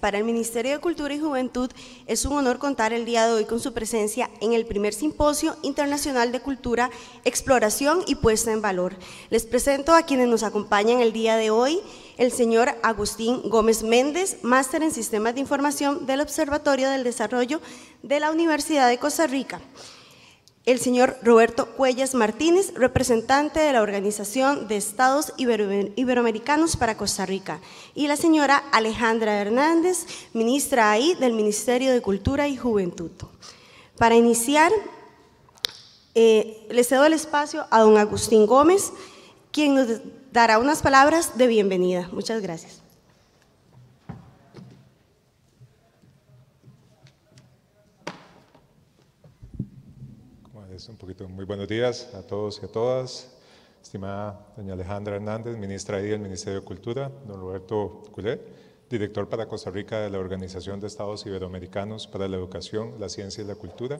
Para el Ministerio de Cultura y Juventud es un honor contar el día de hoy con su presencia en el primer Simposio Internacional de Cultura, Exploración y Puesta en Valor. Les presento a quienes nos acompañan el día de hoy, el señor Agustín Gómez Méndez, máster en Sistemas de Información del Observatorio del Desarrollo de la Universidad de Costa Rica el señor Roberto Cuellas Martínez, representante de la Organización de Estados Iberoamericanos para Costa Rica, y la señora Alejandra Hernández, ministra ahí del Ministerio de Cultura y Juventud. Para iniciar, eh, le cedo el espacio a don Agustín Gómez, quien nos dará unas palabras de bienvenida. Muchas gracias. Muy buenos días a todos y a todas. Estimada doña Alejandra Hernández, ministra ahí del Ministerio de Cultura, don Roberto Culer, director para Costa Rica de la Organización de Estados Iberoamericanos para la Educación, la Ciencia y la Cultura,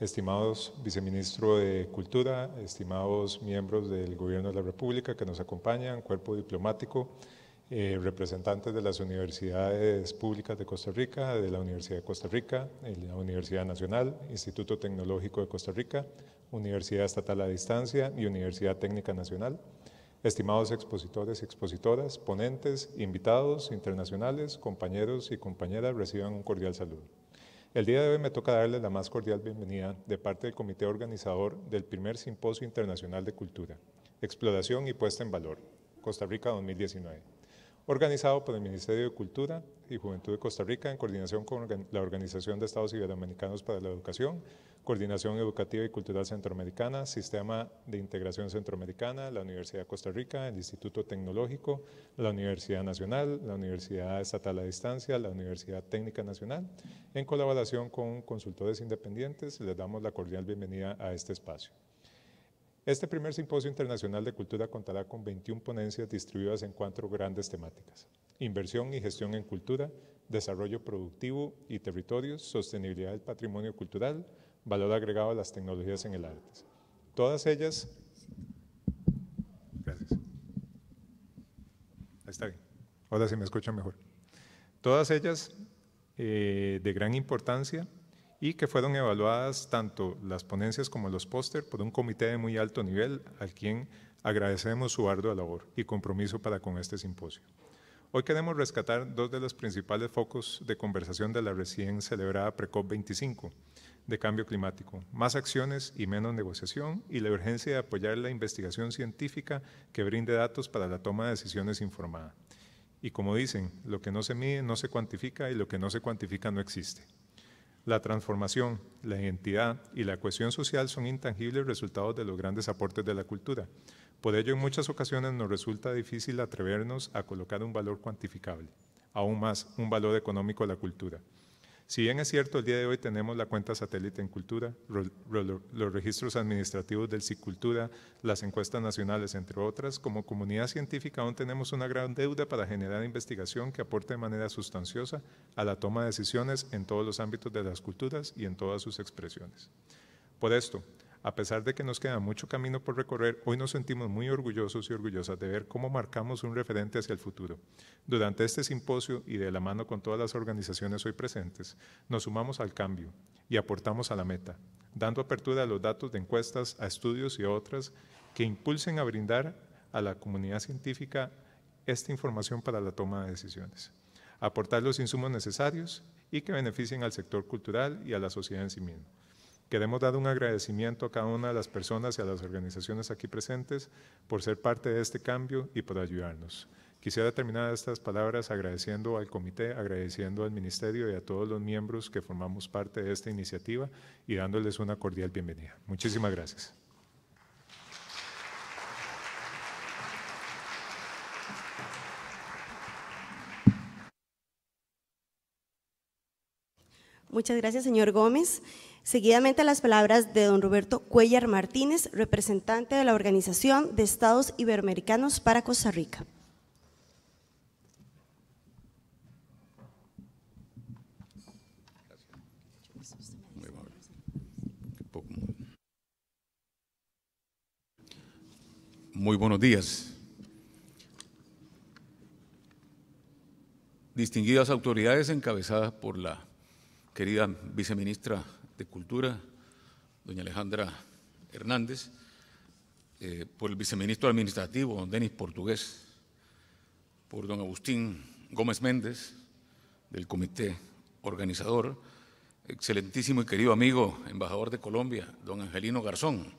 estimados viceministro de Cultura, estimados miembros del Gobierno de la República que nos acompañan, cuerpo diplomático, eh, representantes de las universidades públicas de Costa Rica, de la Universidad de Costa Rica, la Universidad Nacional, Instituto Tecnológico de Costa Rica, Universidad Estatal a Distancia y Universidad Técnica Nacional. Estimados expositores y expositoras, ponentes, invitados, internacionales, compañeros y compañeras, reciban un cordial saludo. El día de hoy me toca darles la más cordial bienvenida de parte del comité organizador del primer Simposio Internacional de Cultura, Exploración y Puesta en Valor, Costa Rica 2019 organizado por el Ministerio de Cultura y Juventud de Costa Rica en coordinación con la Organización de Estados Iberoamericanos para la Educación, Coordinación Educativa y Cultural Centroamericana, Sistema de Integración Centroamericana, la Universidad de Costa Rica, el Instituto Tecnológico, la Universidad Nacional, la Universidad Estatal a Distancia, la Universidad Técnica Nacional. En colaboración con consultores independientes, les damos la cordial bienvenida a este espacio. Este primer simposio internacional de cultura contará con 21 ponencias distribuidas en cuatro grandes temáticas. Inversión y gestión en cultura, desarrollo productivo y territorios, sostenibilidad del patrimonio cultural, valor agregado a las tecnologías en el arte. Todas ellas... Gracias. Ahí está bien. Ahora sí me escuchan mejor. Todas ellas eh, de gran importancia y que fueron evaluadas tanto las ponencias como los póster por un comité de muy alto nivel al quien agradecemos su ardua labor y compromiso para con este simposio. Hoy queremos rescatar dos de los principales focos de conversación de la recién celebrada PRECOP 25 de cambio climático, más acciones y menos negociación y la urgencia de apoyar la investigación científica que brinde datos para la toma de decisiones informada. Y como dicen, lo que no se mide no se cuantifica y lo que no se cuantifica no existe. La transformación, la identidad y la cohesión social son intangibles resultados de los grandes aportes de la cultura. Por ello, en muchas ocasiones nos resulta difícil atrevernos a colocar un valor cuantificable, aún más un valor económico a la cultura. Si bien es cierto, el día de hoy tenemos la cuenta satélite en cultura, los registros administrativos del Cicultura, las encuestas nacionales, entre otras, como comunidad científica aún tenemos una gran deuda para generar investigación que aporte de manera sustanciosa a la toma de decisiones en todos los ámbitos de las culturas y en todas sus expresiones. Por esto, a pesar de que nos queda mucho camino por recorrer, hoy nos sentimos muy orgullosos y orgullosas de ver cómo marcamos un referente hacia el futuro. Durante este simposio y de la mano con todas las organizaciones hoy presentes, nos sumamos al cambio y aportamos a la meta, dando apertura a los datos de encuestas, a estudios y a otras que impulsen a brindar a la comunidad científica esta información para la toma de decisiones, aportar los insumos necesarios y que beneficien al sector cultural y a la sociedad en sí mismo. Queremos dar un agradecimiento a cada una de las personas y a las organizaciones aquí presentes por ser parte de este cambio y por ayudarnos. Quisiera terminar estas palabras agradeciendo al comité, agradeciendo al ministerio y a todos los miembros que formamos parte de esta iniciativa y dándoles una cordial bienvenida. Muchísimas gracias. Muchas gracias, señor Gómez. Seguidamente las palabras de don Roberto Cuellar Martínez, representante de la Organización de Estados Iberoamericanos para Costa Rica. Muy buenos días. Distinguidas autoridades encabezadas por la querida viceministra de Cultura, doña Alejandra Hernández, eh, por el viceministro administrativo, don Denis Portugués, por don Agustín Gómez Méndez, del comité organizador, excelentísimo y querido amigo, embajador de Colombia, don Angelino Garzón,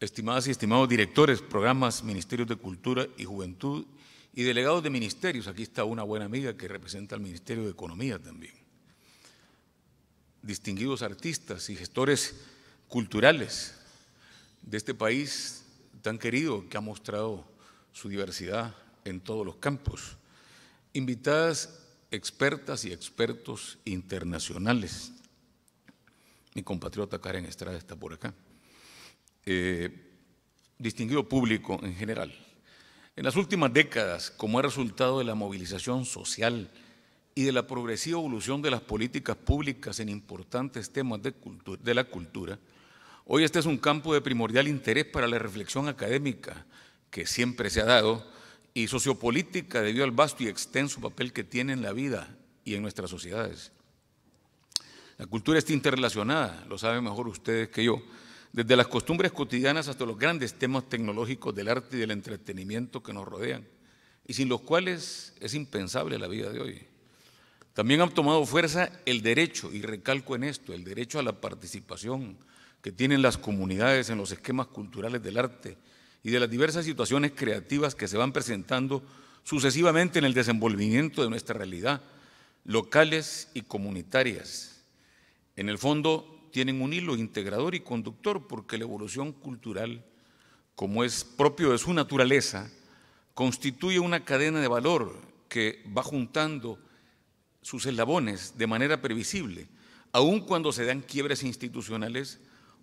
estimadas y estimados directores, programas, ministerios de Cultura y Juventud y delegados de ministerios. Aquí está una buena amiga que representa al Ministerio de Economía también distinguidos artistas y gestores culturales de este país tan querido que ha mostrado su diversidad en todos los campos. Invitadas expertas y expertos internacionales. Mi compatriota Karen Estrada está por acá. Eh, distinguido público en general. En las últimas décadas, como ha resultado de la movilización social, y de la progresiva evolución de las políticas públicas en importantes temas de, cultura, de la cultura, hoy este es un campo de primordial interés para la reflexión académica que siempre se ha dado y sociopolítica debido al vasto y extenso papel que tiene en la vida y en nuestras sociedades. La cultura está interrelacionada, lo saben mejor ustedes que yo, desde las costumbres cotidianas hasta los grandes temas tecnológicos del arte y del entretenimiento que nos rodean, y sin los cuales es impensable la vida de hoy. También han tomado fuerza el derecho, y recalco en esto, el derecho a la participación que tienen las comunidades en los esquemas culturales del arte y de las diversas situaciones creativas que se van presentando sucesivamente en el desenvolvimiento de nuestra realidad, locales y comunitarias. En el fondo tienen un hilo integrador y conductor porque la evolución cultural, como es propio de su naturaleza, constituye una cadena de valor que va juntando sus eslabones de manera previsible, aun cuando se dan quiebres institucionales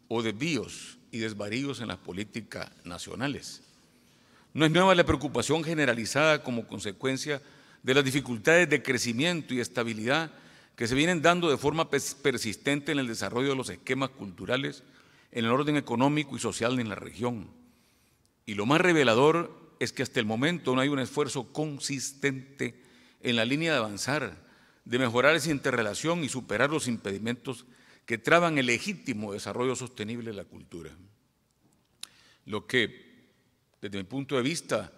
o desvíos y desvaríos en las políticas nacionales. No es nueva la preocupación generalizada como consecuencia de las dificultades de crecimiento y estabilidad que se vienen dando de forma persistente en el desarrollo de los esquemas culturales, en el orden económico y social en la región. Y lo más revelador es que hasta el momento no hay un esfuerzo consistente en la línea de avanzar de mejorar esa interrelación y superar los impedimentos que traban el legítimo desarrollo sostenible de la cultura. Lo que, desde mi punto de vista,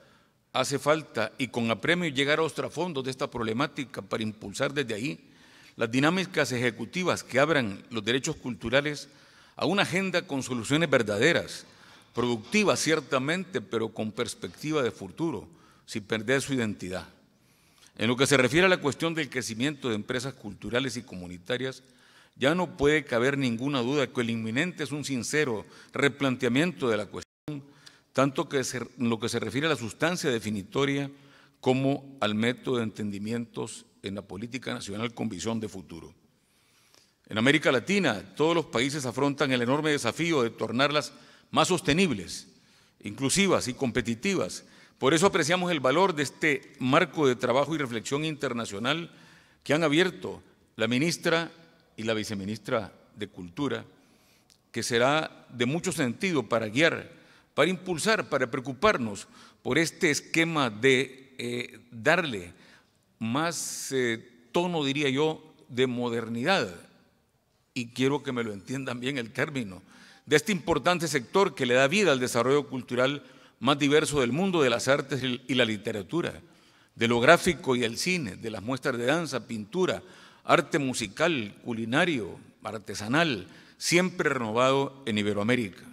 hace falta y con apremio llegar a los trasfondos de esta problemática para impulsar desde ahí las dinámicas ejecutivas que abran los derechos culturales a una agenda con soluciones verdaderas, productivas ciertamente, pero con perspectiva de futuro, sin perder su identidad. En lo que se refiere a la cuestión del crecimiento de empresas culturales y comunitarias, ya no puede caber ninguna duda que el inminente es un sincero replanteamiento de la cuestión, tanto en lo que se refiere a la sustancia definitoria como al método de entendimientos en la política nacional con visión de futuro. En América Latina, todos los países afrontan el enorme desafío de tornarlas más sostenibles, inclusivas y competitivas, por eso apreciamos el valor de este marco de trabajo y reflexión internacional que han abierto la ministra y la viceministra de Cultura, que será de mucho sentido para guiar, para impulsar, para preocuparnos por este esquema de eh, darle más eh, tono, diría yo, de modernidad. Y quiero que me lo entiendan bien el término, de este importante sector que le da vida al desarrollo cultural más diverso del mundo de las artes y la literatura, de lo gráfico y el cine, de las muestras de danza, pintura, arte musical, culinario, artesanal, siempre renovado en Iberoamérica.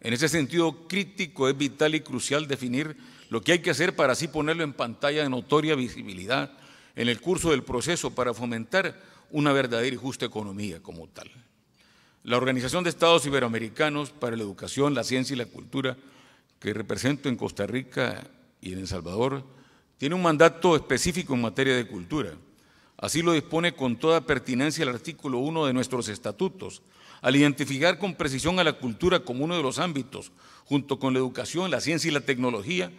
En ese sentido crítico es vital y crucial definir lo que hay que hacer para así ponerlo en pantalla de notoria visibilidad en el curso del proceso para fomentar una verdadera y justa economía como tal. La Organización de Estados Iberoamericanos para la Educación, la Ciencia y la Cultura que represento en Costa Rica y en El Salvador, tiene un mandato específico en materia de cultura. Así lo dispone con toda pertinencia el artículo 1 de nuestros estatutos, al identificar con precisión a la cultura como uno de los ámbitos, junto con la educación, la ciencia y la tecnología,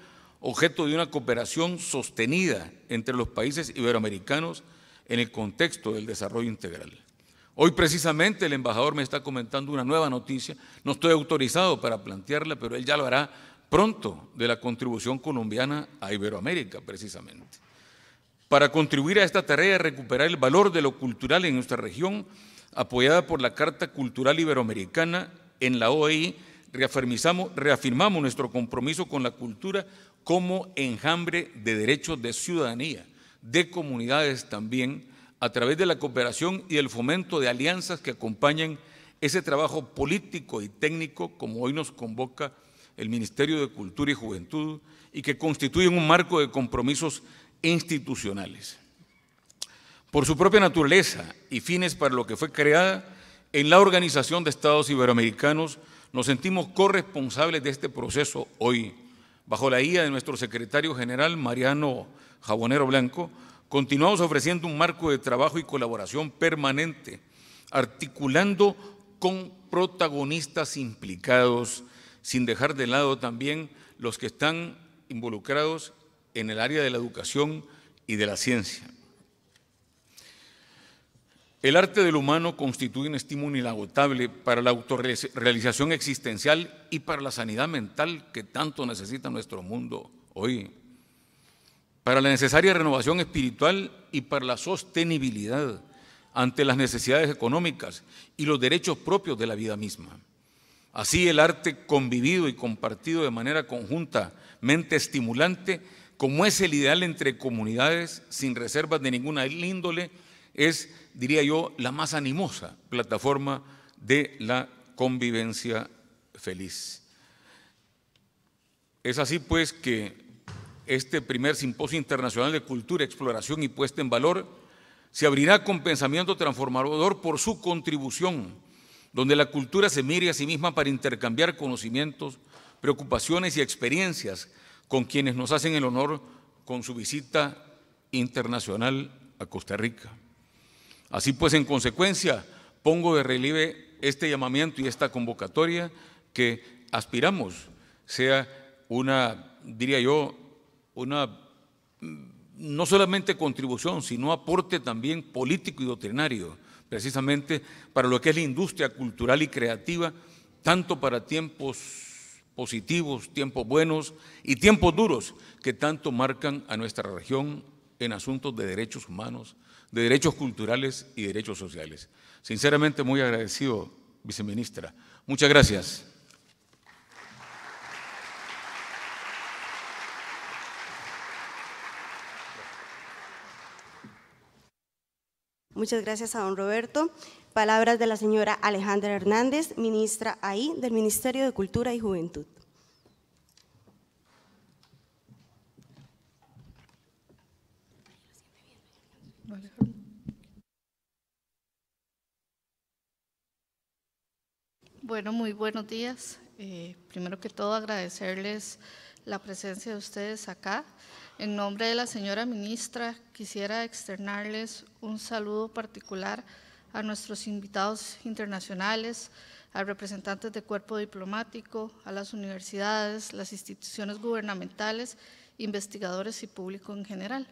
objeto de una cooperación sostenida entre los países iberoamericanos en el contexto del desarrollo integral. Hoy precisamente el embajador me está comentando una nueva noticia, no estoy autorizado para plantearla, pero él ya lo hará pronto de la contribución colombiana a Iberoamérica, precisamente. Para contribuir a esta tarea de recuperar el valor de lo cultural en nuestra región, apoyada por la Carta Cultural Iberoamericana en la OEI, reafirmamos, nuestro compromiso con la cultura como enjambre de derechos de ciudadanía, de comunidades también, a través de la cooperación y el fomento de alianzas que acompañen ese trabajo político y técnico como hoy nos convoca el Ministerio de Cultura y Juventud y que constituyen un marco de compromisos institucionales. Por su propia naturaleza y fines para lo que fue creada, en la Organización de Estados Iberoamericanos nos sentimos corresponsables de este proceso hoy, bajo la guía de nuestro secretario general Mariano Jabonero Blanco, continuamos ofreciendo un marco de trabajo y colaboración permanente, articulando con protagonistas implicados sin dejar de lado también los que están involucrados en el área de la educación y de la ciencia. El arte del humano constituye un estímulo inagotable para la autorrealización existencial y para la sanidad mental que tanto necesita nuestro mundo hoy, para la necesaria renovación espiritual y para la sostenibilidad ante las necesidades económicas y los derechos propios de la vida misma. Así el arte convivido y compartido de manera conjuntamente estimulante, como es el ideal entre comunidades sin reservas de ninguna índole, es, diría yo, la más animosa plataforma de la convivencia feliz. Es así pues que este primer simposio internacional de cultura, exploración y puesta en valor se abrirá con pensamiento transformador por su contribución donde la cultura se mire a sí misma para intercambiar conocimientos, preocupaciones y experiencias con quienes nos hacen el honor con su visita internacional a Costa Rica. Así pues, en consecuencia, pongo de relieve este llamamiento y esta convocatoria que aspiramos sea una, diría yo, una mm, no solamente contribución, sino aporte también político y doctrinario precisamente para lo que es la industria cultural y creativa, tanto para tiempos positivos, tiempos buenos y tiempos duros que tanto marcan a nuestra región en asuntos de derechos humanos, de derechos culturales y derechos sociales. Sinceramente muy agradecido, viceministra. Muchas gracias. Muchas gracias a don Roberto. Palabras de la señora Alejandra Hernández, ministra ahí del Ministerio de Cultura y Juventud. Bueno, muy buenos días. Eh, primero que todo agradecerles la presencia de ustedes acá. En nombre de la señora ministra, quisiera externarles un saludo particular a nuestros invitados internacionales, a representantes de cuerpo diplomático, a las universidades, las instituciones gubernamentales, investigadores y público en general.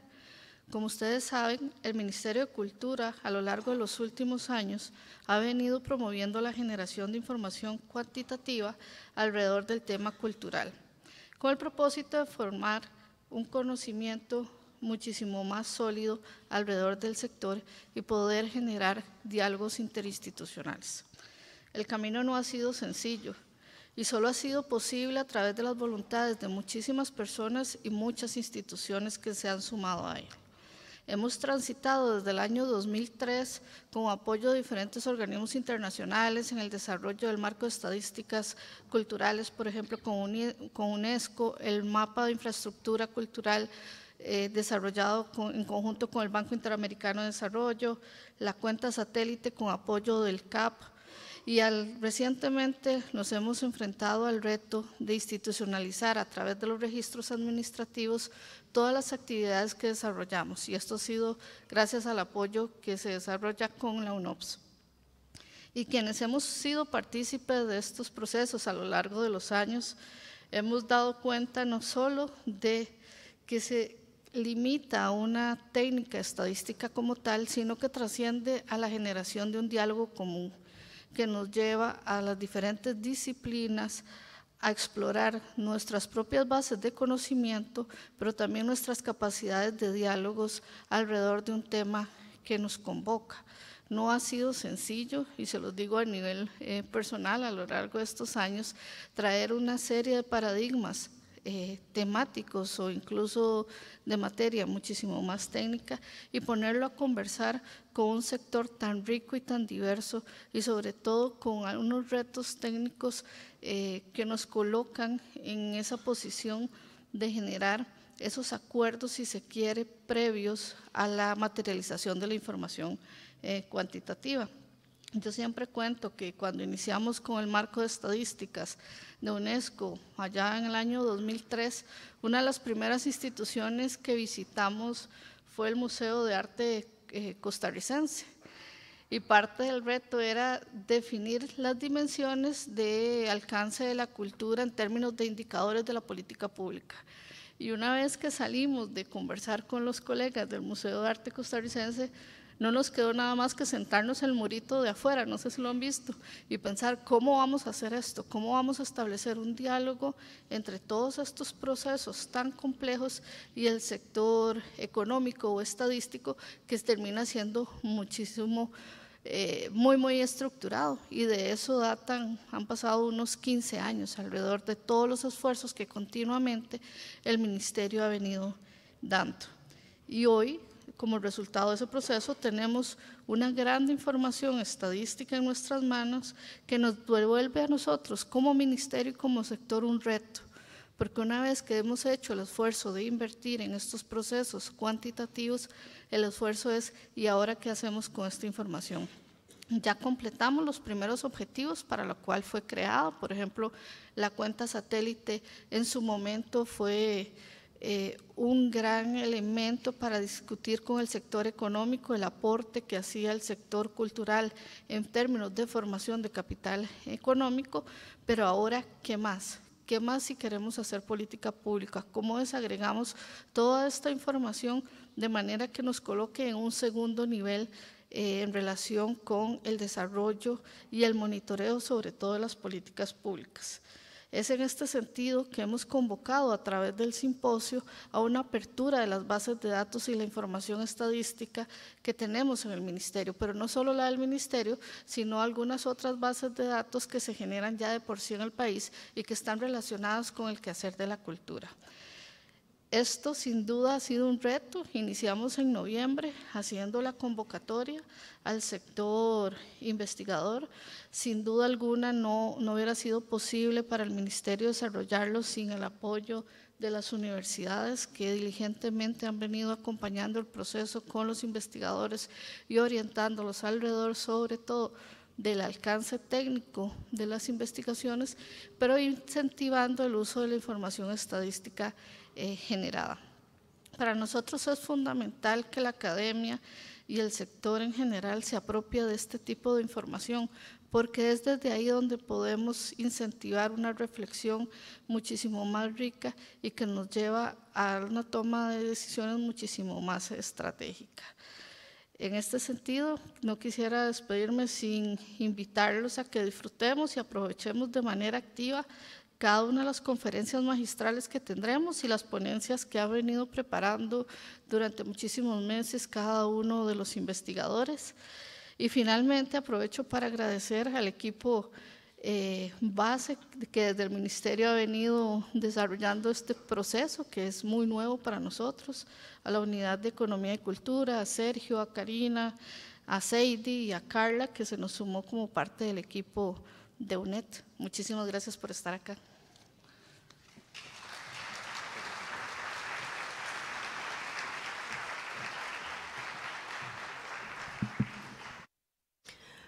Como ustedes saben, el Ministerio de Cultura a lo largo de los últimos años ha venido promoviendo la generación de información cuantitativa alrededor del tema cultural, con el propósito de formar un conocimiento muchísimo más sólido alrededor del sector y poder generar diálogos interinstitucionales. El camino no ha sido sencillo y solo ha sido posible a través de las voluntades de muchísimas personas y muchas instituciones que se han sumado a ello. Hemos transitado desde el año 2003 con apoyo de diferentes organismos internacionales en el desarrollo del marco de estadísticas culturales, por ejemplo, con UNESCO, el mapa de infraestructura cultural eh, desarrollado en conjunto con el Banco Interamericano de Desarrollo, la cuenta satélite con apoyo del CAP, y al, recientemente nos hemos enfrentado al reto de institucionalizar a través de los registros administrativos todas las actividades que desarrollamos y esto ha sido gracias al apoyo que se desarrolla con la UNOPS. Y quienes hemos sido partícipes de estos procesos a lo largo de los años, hemos dado cuenta no solo de que se limita a una técnica estadística como tal, sino que trasciende a la generación de un diálogo común que nos lleva a las diferentes disciplinas, a explorar nuestras propias bases de conocimiento, pero también nuestras capacidades de diálogos alrededor de un tema que nos convoca. No ha sido sencillo, y se lo digo a nivel eh, personal a lo largo de estos años, traer una serie de paradigmas eh, temáticos o incluso de materia muchísimo más técnica y ponerlo a conversar con un sector tan rico y tan diverso y sobre todo con algunos retos técnicos eh, que nos colocan en esa posición de generar esos acuerdos, si se quiere, previos a la materialización de la información eh, cuantitativa. Yo siempre cuento que cuando iniciamos con el marco de estadísticas de UNESCO, allá en el año 2003, una de las primeras instituciones que visitamos fue el Museo de Arte eh, Costarricense y parte del reto era definir las dimensiones de alcance de la cultura en términos de indicadores de la política pública. Y una vez que salimos de conversar con los colegas del Museo de Arte Costarricense, no nos quedó nada más que sentarnos el murito de afuera, no sé si lo han visto, y pensar cómo vamos a hacer esto, cómo vamos a establecer un diálogo entre todos estos procesos tan complejos y el sector económico o estadístico que termina siendo muchísimo eh, muy, muy estructurado y de eso datan, han pasado unos 15 años alrededor de todos los esfuerzos que continuamente el ministerio ha venido dando. Y hoy, como resultado de ese proceso, tenemos una gran información estadística en nuestras manos que nos devuelve a nosotros como ministerio y como sector un reto porque una vez que hemos hecho el esfuerzo de invertir en estos procesos cuantitativos, el esfuerzo es, ¿y ahora qué hacemos con esta información? Ya completamos los primeros objetivos para lo cual fue creado, por ejemplo, la cuenta satélite en su momento fue eh, un gran elemento para discutir con el sector económico el aporte que hacía el sector cultural en términos de formación de capital económico, pero ahora, ¿qué más? ¿Qué más si queremos hacer política pública? ¿Cómo desagregamos toda esta información de manera que nos coloque en un segundo nivel eh, en relación con el desarrollo y el monitoreo sobre todo de las políticas públicas? Es en este sentido que hemos convocado a través del simposio a una apertura de las bases de datos y la información estadística que tenemos en el Ministerio, pero no solo la del Ministerio, sino algunas otras bases de datos que se generan ya de por sí en el país y que están relacionadas con el quehacer de la cultura. Esto sin duda ha sido un reto. Iniciamos en noviembre haciendo la convocatoria al sector investigador. Sin duda alguna no, no hubiera sido posible para el Ministerio desarrollarlo sin el apoyo de las universidades que diligentemente han venido acompañando el proceso con los investigadores y orientándolos alrededor sobre todo del alcance técnico de las investigaciones, pero incentivando el uso de la información estadística eh, generada. Para nosotros es fundamental que la academia y el sector en general se apropie de este tipo de información, porque es desde ahí donde podemos incentivar una reflexión muchísimo más rica y que nos lleva a una toma de decisiones muchísimo más estratégica. En este sentido, no quisiera despedirme sin invitarlos a que disfrutemos y aprovechemos de manera activa cada una de las conferencias magistrales que tendremos y las ponencias que ha venido preparando durante muchísimos meses cada uno de los investigadores. Y finalmente aprovecho para agradecer al equipo eh, base que desde el Ministerio ha venido desarrollando este proceso que es muy nuevo para nosotros, a la Unidad de Economía y Cultura, a Sergio, a Karina, a Seidi y a Carla que se nos sumó como parte del equipo de UNED. Muchísimas gracias por estar acá.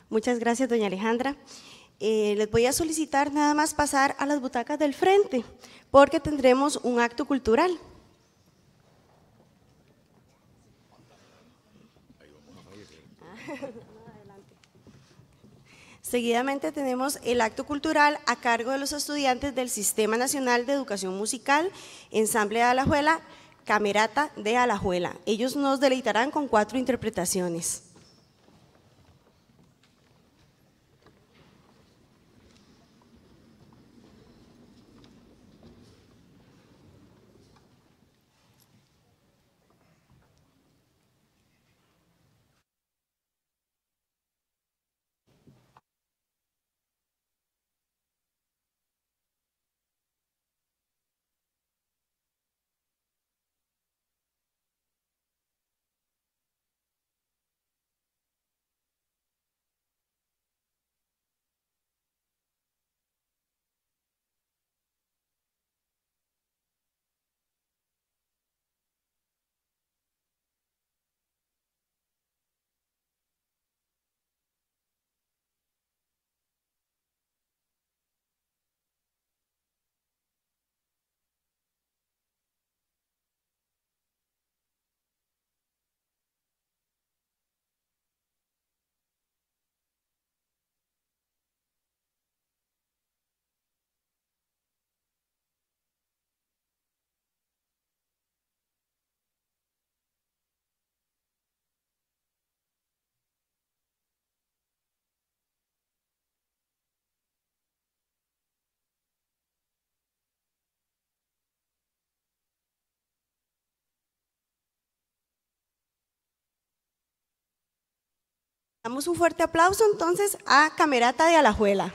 Muchas gracias, doña Alejandra. Eh, les voy a solicitar nada más pasar a las butacas del frente, porque tendremos un acto cultural. Seguidamente tenemos el acto cultural a cargo de los estudiantes del Sistema Nacional de Educación Musical, Ensamble de Alajuela, Camerata de Alajuela. Ellos nos deleitarán con cuatro interpretaciones. Damos un fuerte aplauso entonces a Camerata de Alajuela.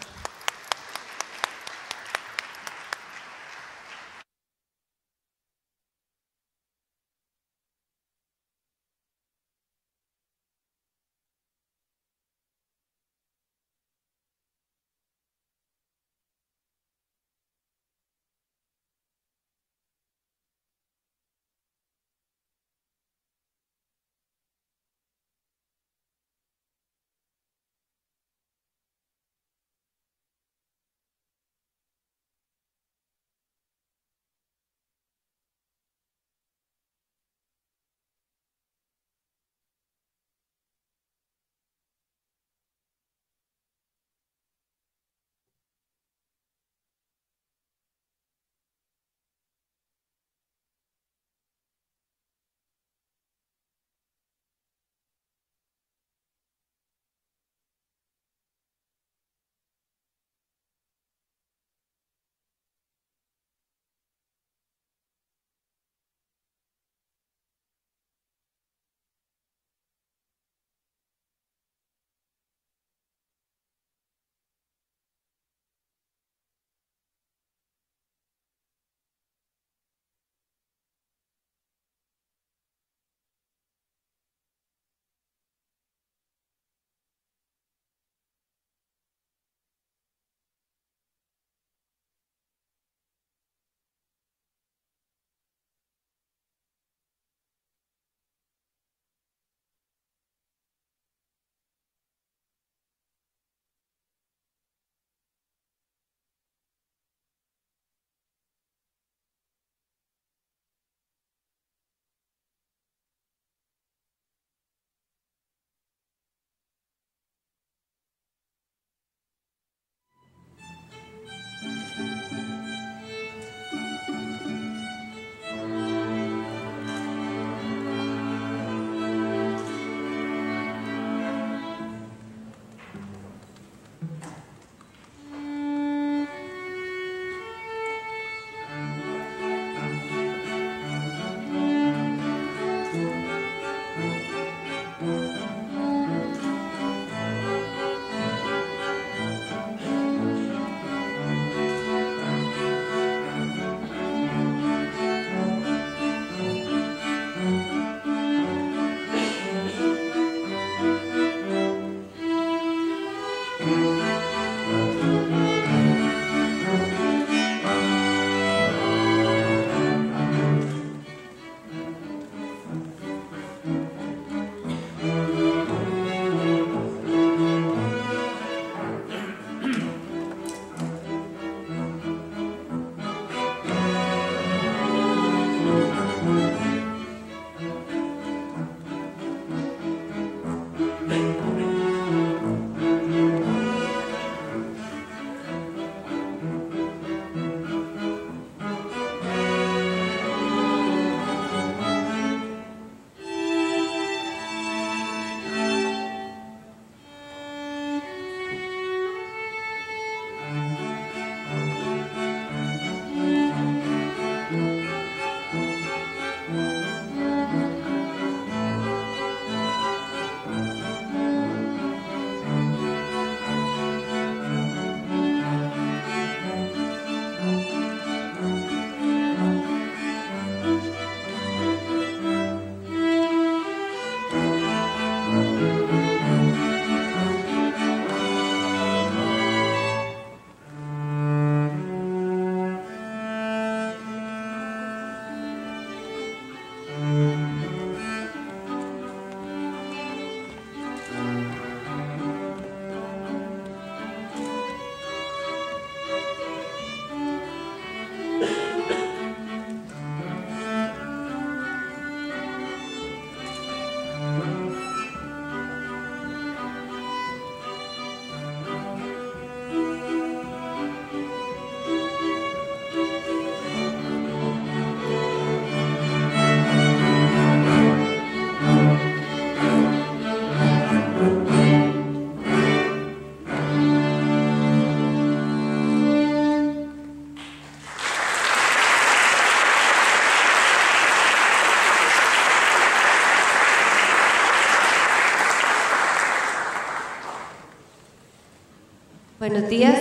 Buenos días.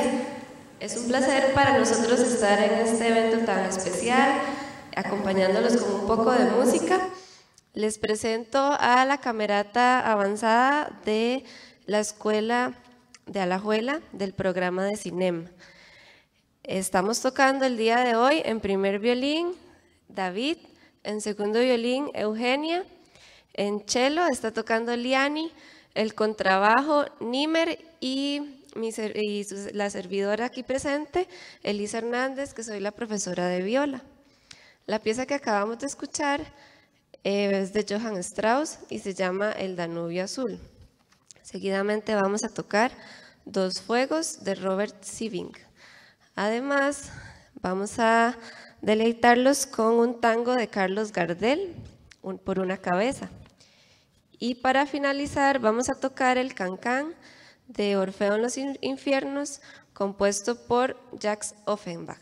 Es un placer para nosotros estar en este evento tan especial, acompañándolos con un poco de música. Les presento a la camerata avanzada de la Escuela de Alajuela del programa de Cinema. Estamos tocando el día de hoy en primer violín David, en segundo violín Eugenia, en cello está tocando Liani, el contrabajo Nimer y y la servidora aquí presente, Elisa Hernández, que soy la profesora de viola. La pieza que acabamos de escuchar eh, es de Johann Strauss y se llama El Danubio Azul. Seguidamente vamos a tocar Dos Fuegos de Robert Sieving. Además, vamos a deleitarlos con un tango de Carlos Gardel, por una cabeza. Y para finalizar, vamos a tocar el cancán de Orfeo en los infiernos, compuesto por Jacques Offenbach.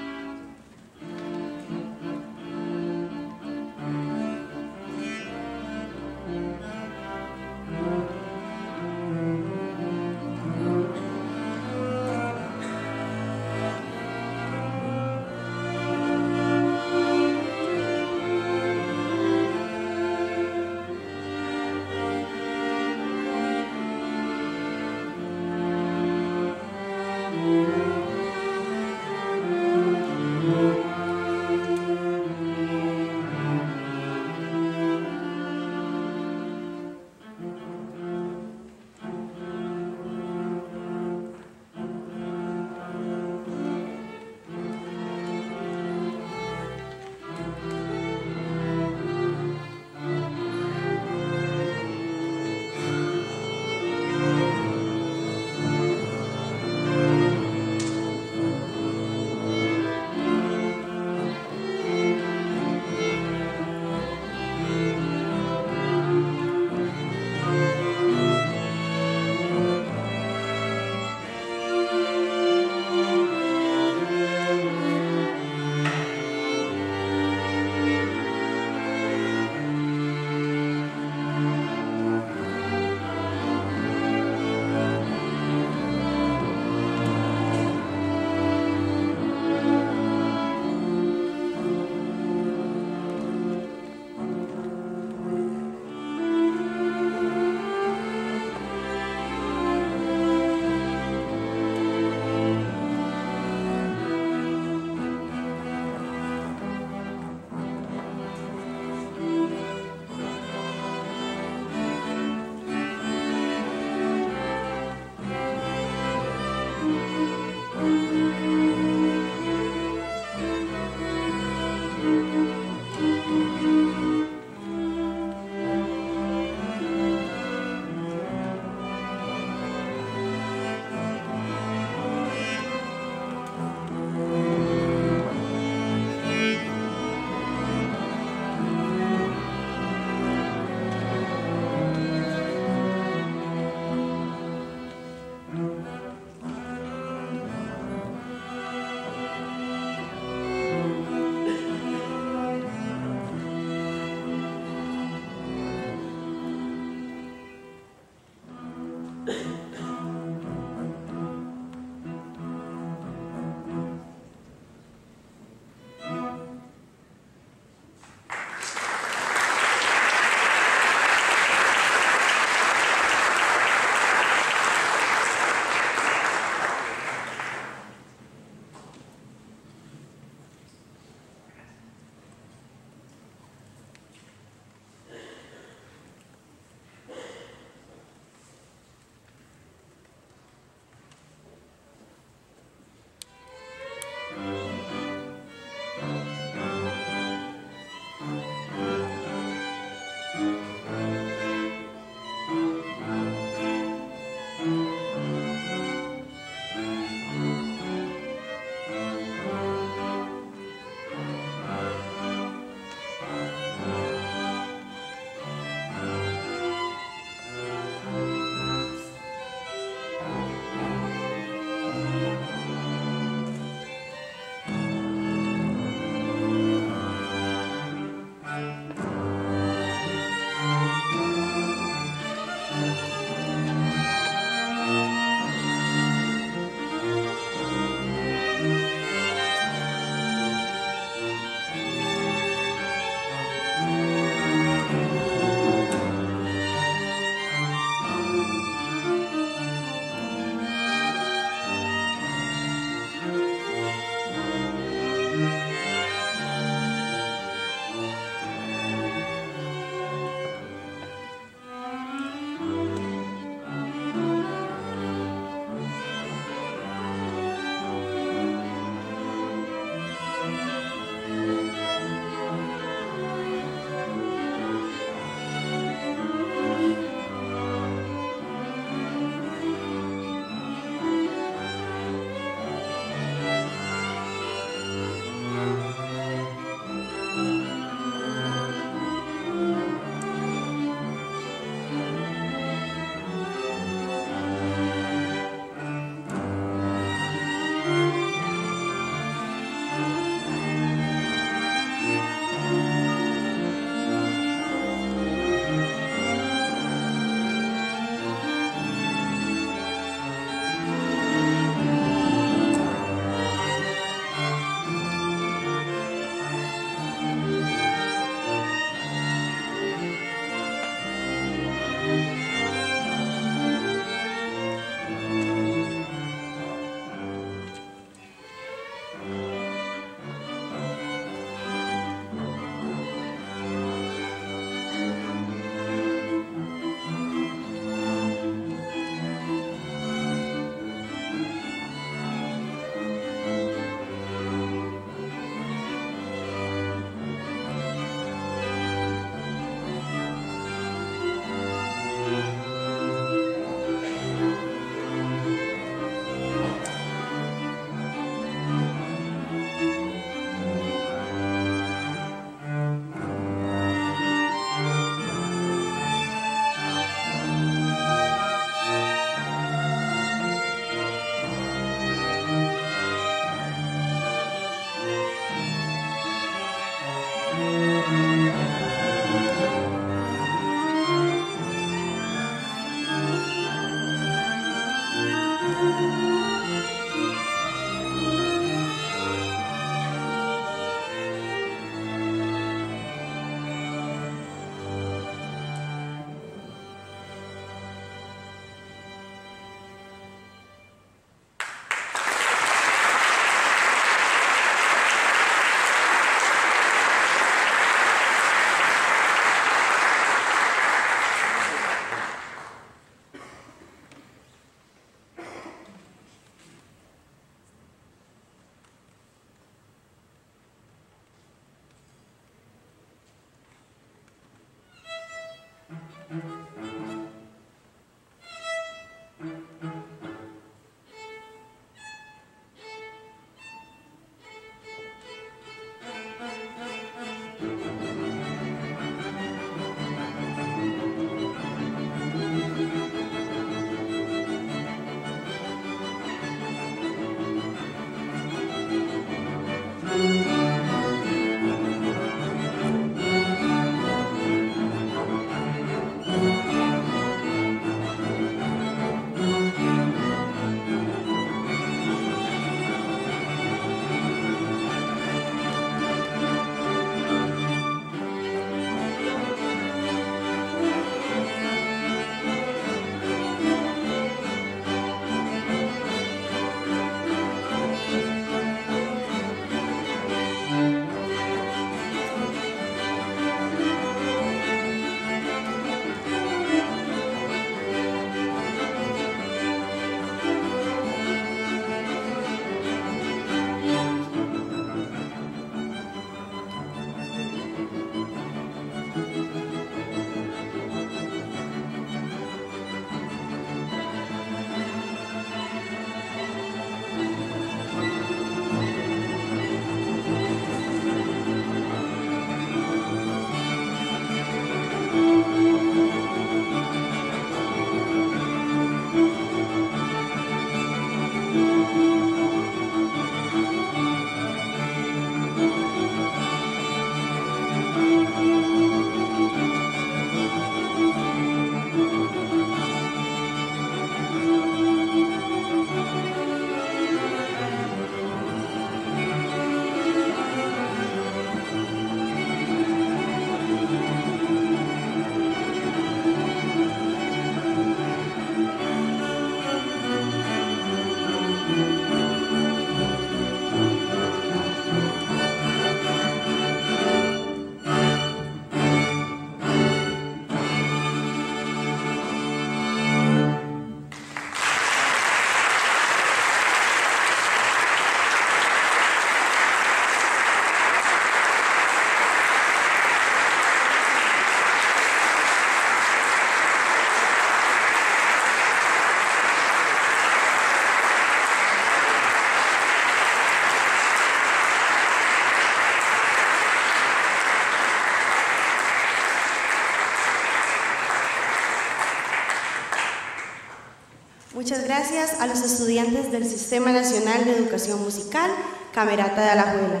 Muchas gracias a los estudiantes del Sistema Nacional de Educación Musical, Camerata de Alajuela.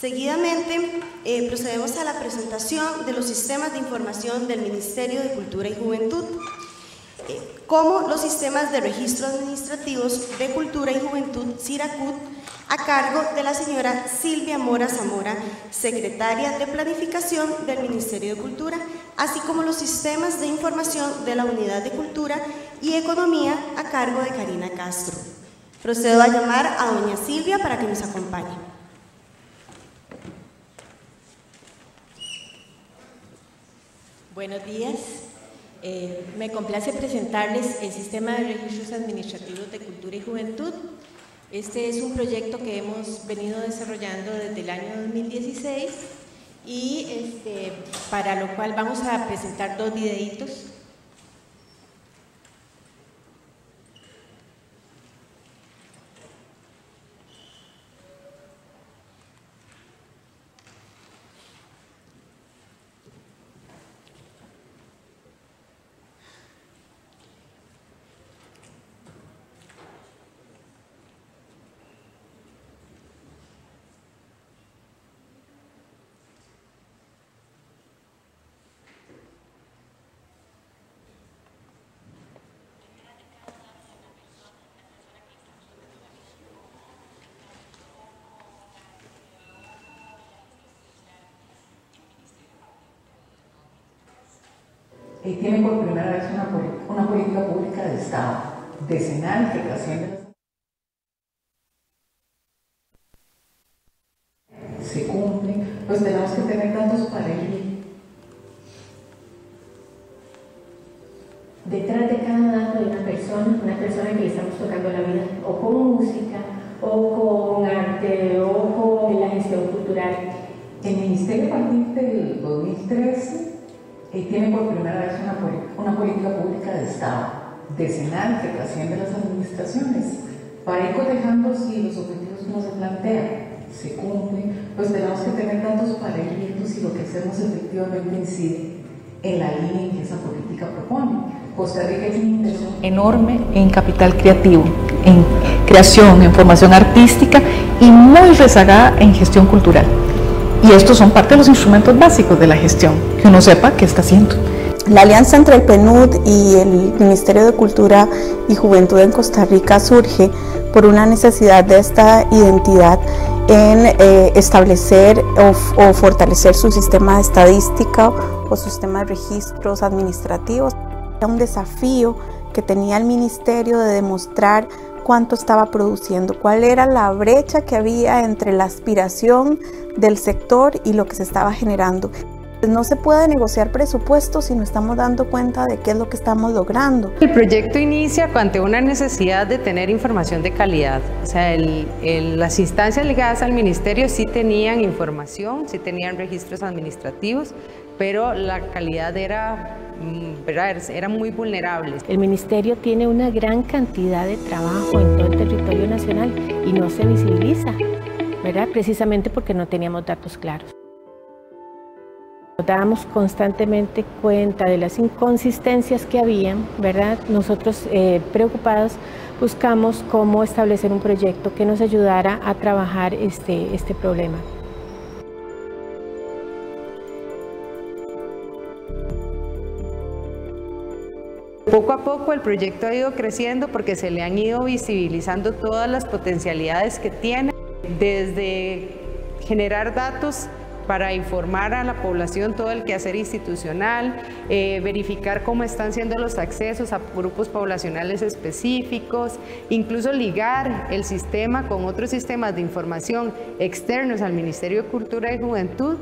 Seguidamente eh, procedemos a la presentación de los sistemas de información del Ministerio de Cultura y Juventud, eh, como los sistemas de registro administrativos de Cultura y Juventud SIRACUT, a cargo de la señora Silvia Mora Zamora, secretaria de Planificación del Ministerio de Cultura, así como los sistemas de información de la Unidad de Cultura y Economía a cargo de Karina Castro. Procedo a llamar a doña Silvia para que nos acompañe. Buenos días. Eh, me complace presentarles el Sistema de Registros Administrativos de Cultura y Juventud. Este es un proyecto que hemos venido desarrollando desde el año 2016 y este, para lo cual vamos a presentar dos videitos y tienen por primera vez una, una política pública de Estado, decenal, que y tiene por primera vez una, una, política pública de Estado, decenal que trasciende las administraciones, para ir cotejando si los objetivos que nos se plantea se cumplen, pues tenemos que tener tantos para ir viendo si lo que hacemos efectivamente incide en la línea en que esa política propone. Costa Rica es una inversión enorme en capital creativo, en creación, en formación artística y muy rezagada en gestión cultural. Y estos son parte de los instrumentos básicos de la gestión, que uno sepa qué está haciendo. La alianza entre el PNUD y el Ministerio de Cultura y Juventud en Costa Rica surge por una necesidad de esta identidad en eh, establecer o, fortalecer su sistema de estadística o su sistema de registros administrativos. Era un desafío que tenía el Ministerio de demostrar cuánto estaba produciendo, cuál era la brecha que había entre la aspiración del sector y lo que se estaba generando. Pues no se puede negociar presupuesto si no estamos dando cuenta de qué es lo que estamos logrando. El proyecto inicia ante una necesidad de tener información de calidad. O sea, las instancias ligadas al ministerio sí tenían información, sí tenían registros administrativos, pero la calidad era Mm, ¿verdad? eran muy vulnerables. El ministerio tiene una gran cantidad de trabajo en todo el territorio nacional y no se visibiliza, ¿verdad? precisamente porque no teníamos datos claros. Nos dábamos constantemente cuenta de las inconsistencias que habían, ¿verdad? Nosotros eh, preocupados buscamos cómo establecer un proyecto que nos ayudara a trabajar este, este problema. Poco a poco el proyecto ha ido creciendo porque se le han ido visibilizando todas las potencialidades que tiene, desde generar datos para informar a la población todo el quehacer institucional, eh, verificar cómo están siendo los accesos a grupos poblacionales específicos, incluso ligar el sistema con otros sistemas de información externos al Ministerio de Cultura y Juventud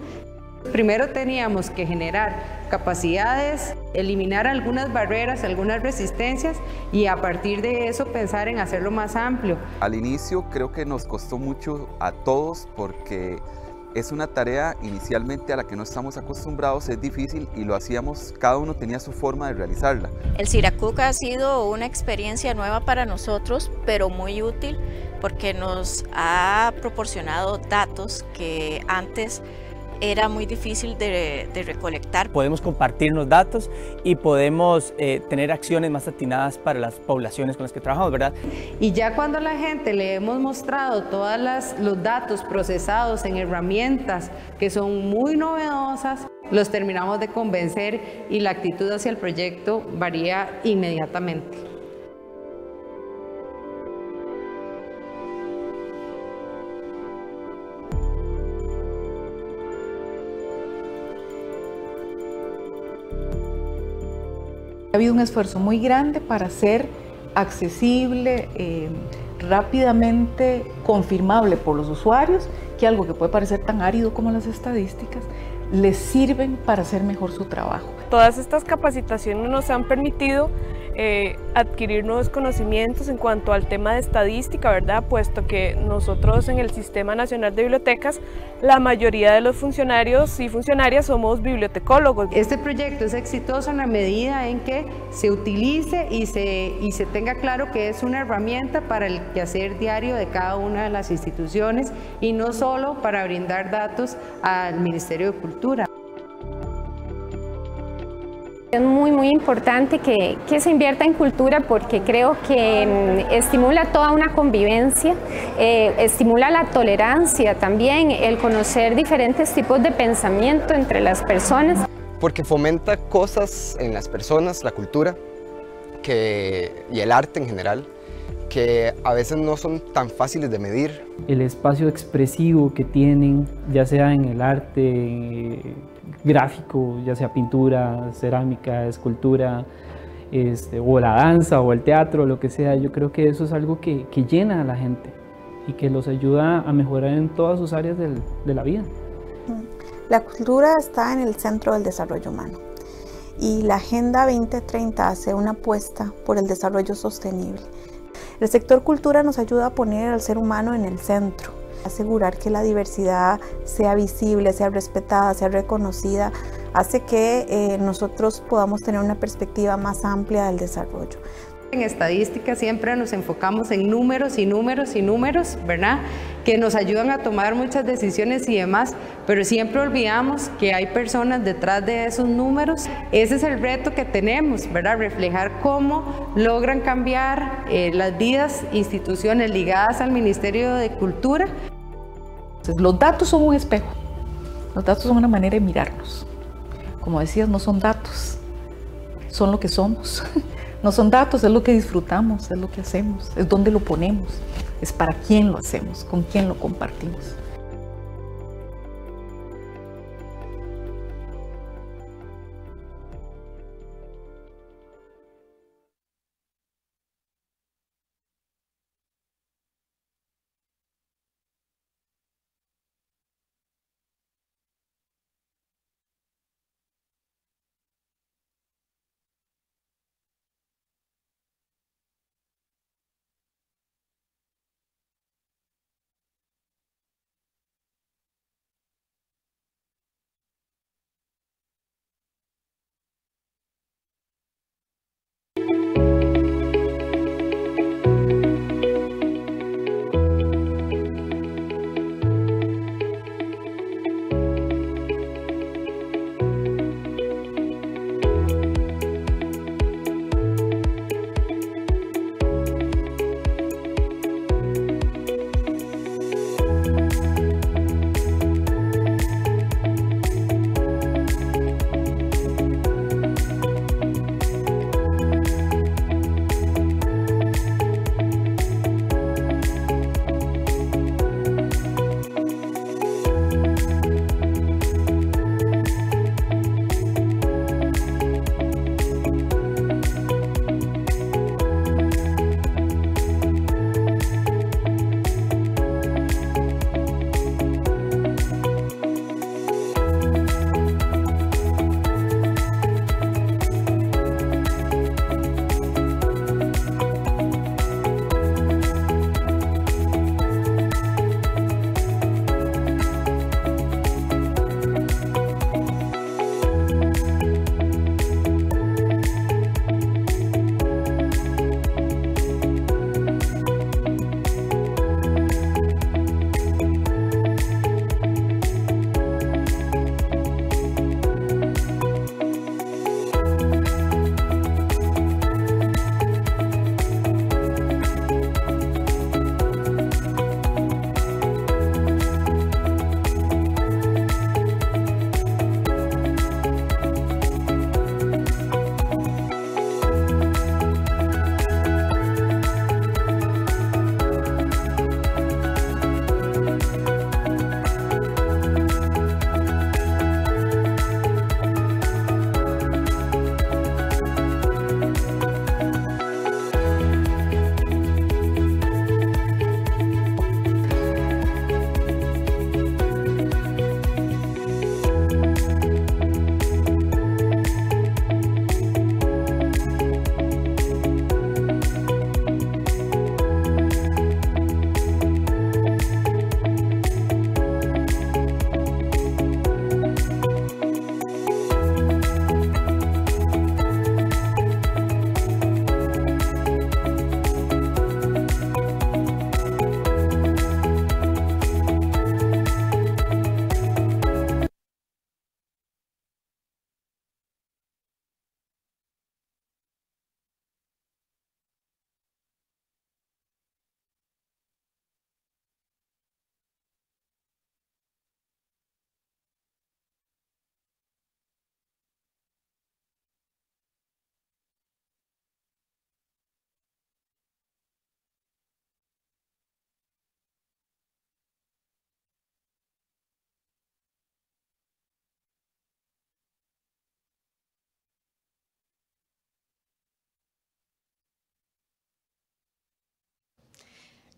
Primero teníamos que generar capacidades, eliminar algunas barreras, algunas resistencias y a partir de eso pensar en hacerlo más amplio. Al inicio creo que nos costó mucho a todos porque es una tarea inicialmente a la que no estamos acostumbrados, es difícil y lo hacíamos, cada uno tenía su forma de realizarla. El Siracuca ha sido una experiencia nueva para nosotros, pero muy útil porque nos ha proporcionado datos que antes era muy difícil de, recolectar. Podemos compartir los datos y podemos eh, tener acciones más atinadas para las poblaciones con las que trabajamos, ¿verdad? Y ya cuando la gente le hemos mostrado todos los datos procesados en herramientas que son muy novedosas, los terminamos de convencer y la actitud hacia el proyecto varía inmediatamente. Ha habido un esfuerzo muy grande para ser accesible, eh, rápidamente confirmable por los usuarios, que algo que puede parecer tan árido como las estadísticas, les sirven para hacer mejor su trabajo. Todas estas capacitaciones nos han permitido eh, adquirir nuevos conocimientos en cuanto al tema de estadística, ¿verdad? Puesto que nosotros en el Sistema Nacional de Bibliotecas, la mayoría de los funcionarios y funcionarias somos bibliotecólogos. Este proyecto es exitoso en la medida en que se utilice y se, y se tenga claro que es una herramienta para el quehacer diario de cada una de las instituciones y no solo para brindar datos al Ministerio de Cultura. Es muy, muy importante que, se invierta en cultura porque creo que mm, estimula toda una convivencia, eh, estimula la tolerancia también, el conocer diferentes tipos de pensamiento entre las personas. Porque fomenta cosas en las personas, la cultura y el arte en general, que a veces no son tan fáciles de medir. El espacio expresivo que tienen, ya sea en el arte, gráfico, ya sea pintura, cerámica, escultura, este, o la danza, o el teatro, lo que sea, yo creo que eso es algo que, llena a la gente y que los ayuda a mejorar en todas sus áreas de la vida. Mm. La cultura está en el centro del desarrollo humano y la Agenda 2030 hace una apuesta por el desarrollo sostenible. El sector cultura nos ayuda a poner al ser humano en el centro Asegurar que la diversidad sea visible, sea respetada, sea reconocida, hace que eh, nosotros podamos tener una perspectiva más amplia del desarrollo. En estadística siempre nos enfocamos en números y números y números, ¿verdad? Que nos ayudan a tomar muchas decisiones y demás, pero siempre olvidamos que hay personas detrás de esos números. Ese es el reto que tenemos, ¿verdad? Reflejar cómo logran cambiar eh, las vidas, instituciones ligadas al Ministerio de Cultura los datos son un espejo. Los datos son una manera de mirarnos. Como decías, no son datos, son lo que somos. No son datos, es lo que disfrutamos, es lo que hacemos, es donde lo ponemos, es para quién lo hacemos, con quién lo compartimos.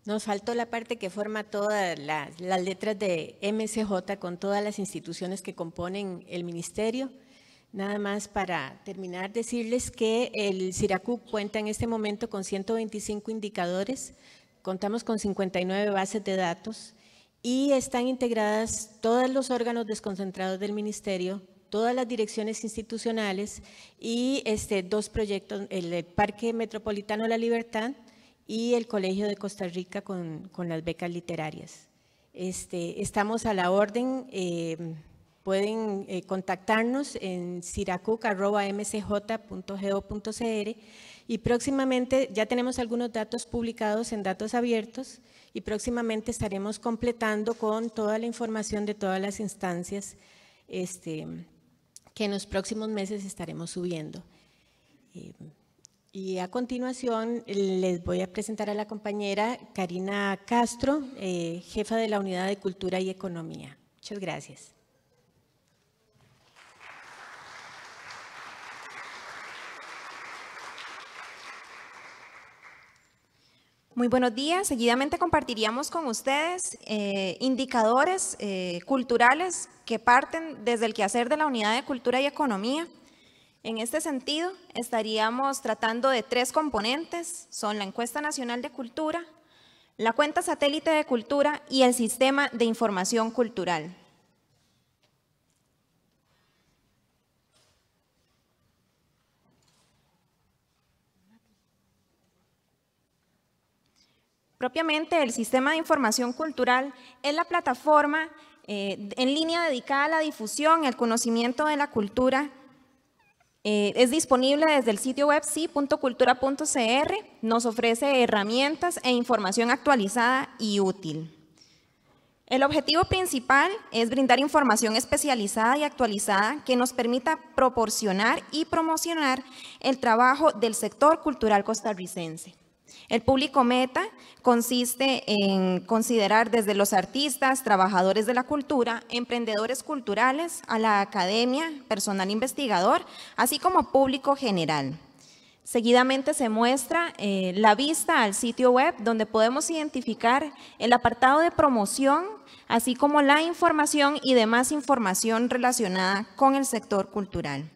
Nos faltó la parte que forma todas las, letras de MCJ con todas las instituciones que componen el ministerio. Nada más para terminar, decirles que el siracú cuenta en este momento con 125 indicadores, contamos con 59 bases de datos y están integradas todos los órganos desconcentrados del ministerio, todas las direcciones institucionales y este, dos proyectos, el Parque Metropolitano La Libertad y el Colegio de Costa Rica con, con las becas literarias. Este, estamos a la orden, eh, pueden eh, contactarnos en siracuc.mcj.go.cr y próximamente ya tenemos algunos datos publicados en datos abiertos y próximamente estaremos completando con toda la información de todas las instancias este, que en los próximos meses estaremos subiendo. Eh, y a continuación les voy a presentar a la compañera Karina Castro, eh, jefa de la Unidad de Cultura y Economía. Muchas gracias. Muy buenos días. Seguidamente compartiríamos con ustedes eh, indicadores eh, culturales que parten desde el quehacer de la Unidad de Cultura y Economía. En este sentido, estaríamos tratando de tres componentes, son la encuesta nacional de cultura, la cuenta satélite de cultura y el sistema de información cultural. Propiamente, el sistema de información cultural es la plataforma eh, en línea dedicada a la difusión, el conocimiento de la cultura eh, es disponible desde el sitio web sí.cultura.cr. Nos ofrece herramientas e información actualizada y útil. El objetivo principal es brindar información especializada y actualizada que nos permita proporcionar y promocionar el trabajo del sector cultural costarricense. El público meta consiste en considerar desde los artistas, trabajadores de la cultura, emprendedores culturales, a la academia, personal investigador, así como público general. Seguidamente se muestra eh, la vista al sitio web donde podemos identificar el apartado de promoción, así como la información y demás información relacionada con el sector cultural.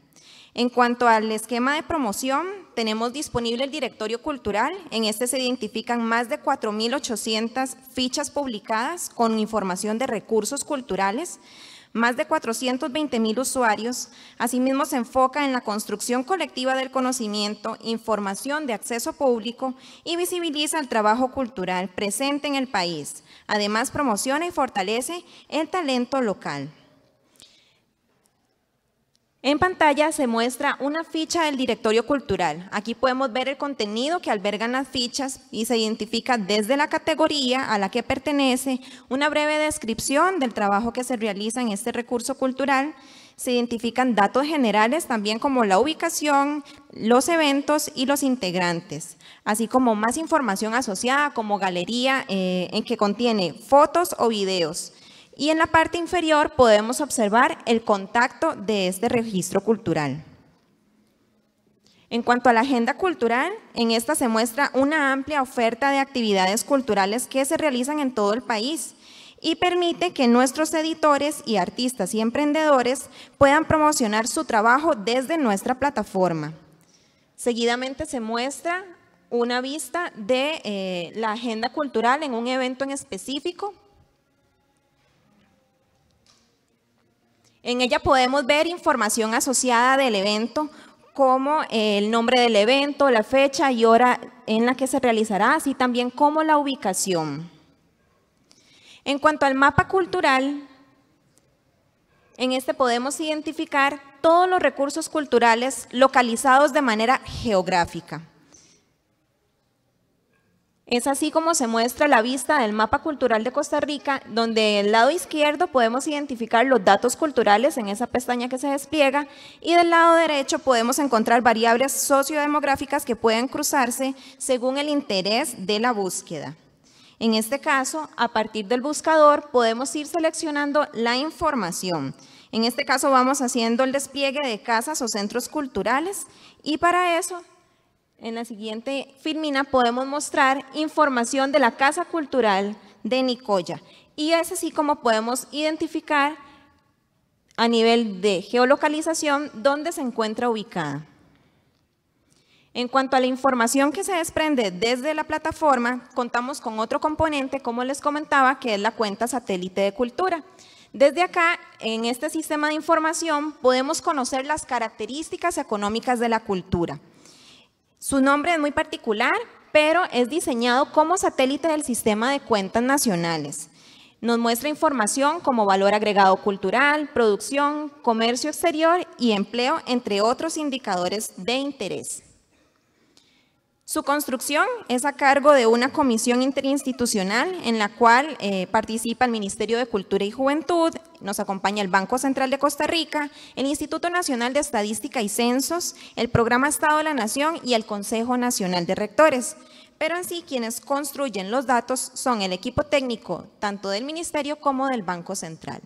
En cuanto al esquema de promoción, tenemos disponible el directorio cultural. En este se identifican más de 4.800 fichas publicadas con información de recursos culturales, más de 420.000 usuarios. Asimismo, se enfoca en la construcción colectiva del conocimiento, información de acceso público y visibiliza el trabajo cultural presente en el país. Además, promociona y fortalece el talento local. En pantalla se muestra una ficha del directorio cultural. Aquí podemos ver el contenido que albergan las fichas y se identifica desde la categoría a la que pertenece, una breve descripción del trabajo que se realiza en este recurso cultural, se identifican datos generales también como la ubicación, los eventos y los integrantes, así como más información asociada como galería eh, en que contiene fotos o videos, y en la parte inferior podemos observar el contacto de este registro cultural. En cuanto a la agenda cultural, en esta se muestra una amplia oferta de actividades culturales que se realizan en todo el país y permite que nuestros editores y artistas y emprendedores puedan promocionar su trabajo desde nuestra plataforma. Seguidamente se muestra una vista de eh, la agenda cultural en un evento en específico En ella podemos ver información asociada del evento, como el nombre del evento, la fecha y hora en la que se realizará, así también como la ubicación. En cuanto al mapa cultural, en este podemos identificar todos los recursos culturales localizados de manera geográfica. Es así como se muestra la vista del mapa cultural de Costa Rica, donde del lado izquierdo podemos identificar los datos culturales en esa pestaña que se despliega y del lado derecho podemos encontrar variables sociodemográficas que pueden cruzarse según el interés de la búsqueda. En este caso, a partir del buscador podemos ir seleccionando la información. En este caso vamos haciendo el despliegue de casas o centros culturales y para eso en la siguiente filmina podemos mostrar información de la Casa Cultural de Nicoya. Y es así como podemos identificar a nivel de geolocalización dónde se encuentra ubicada. En cuanto a la información que se desprende desde la plataforma, contamos con otro componente, como les comentaba, que es la cuenta satélite de cultura. Desde acá, en este sistema de información, podemos conocer las características económicas de la cultura. Su nombre es muy particular, pero es diseñado como satélite del sistema de cuentas nacionales. Nos muestra información como valor agregado cultural, producción, comercio exterior y empleo, entre otros indicadores de interés. Su construcción es a cargo de una comisión interinstitucional en la cual eh, participa el Ministerio de Cultura y Juventud, nos acompaña el Banco Central de Costa Rica, el Instituto Nacional de Estadística y Censos, el Programa Estado de la Nación y el Consejo Nacional de Rectores. Pero en sí quienes construyen los datos son el equipo técnico tanto del Ministerio como del Banco Central.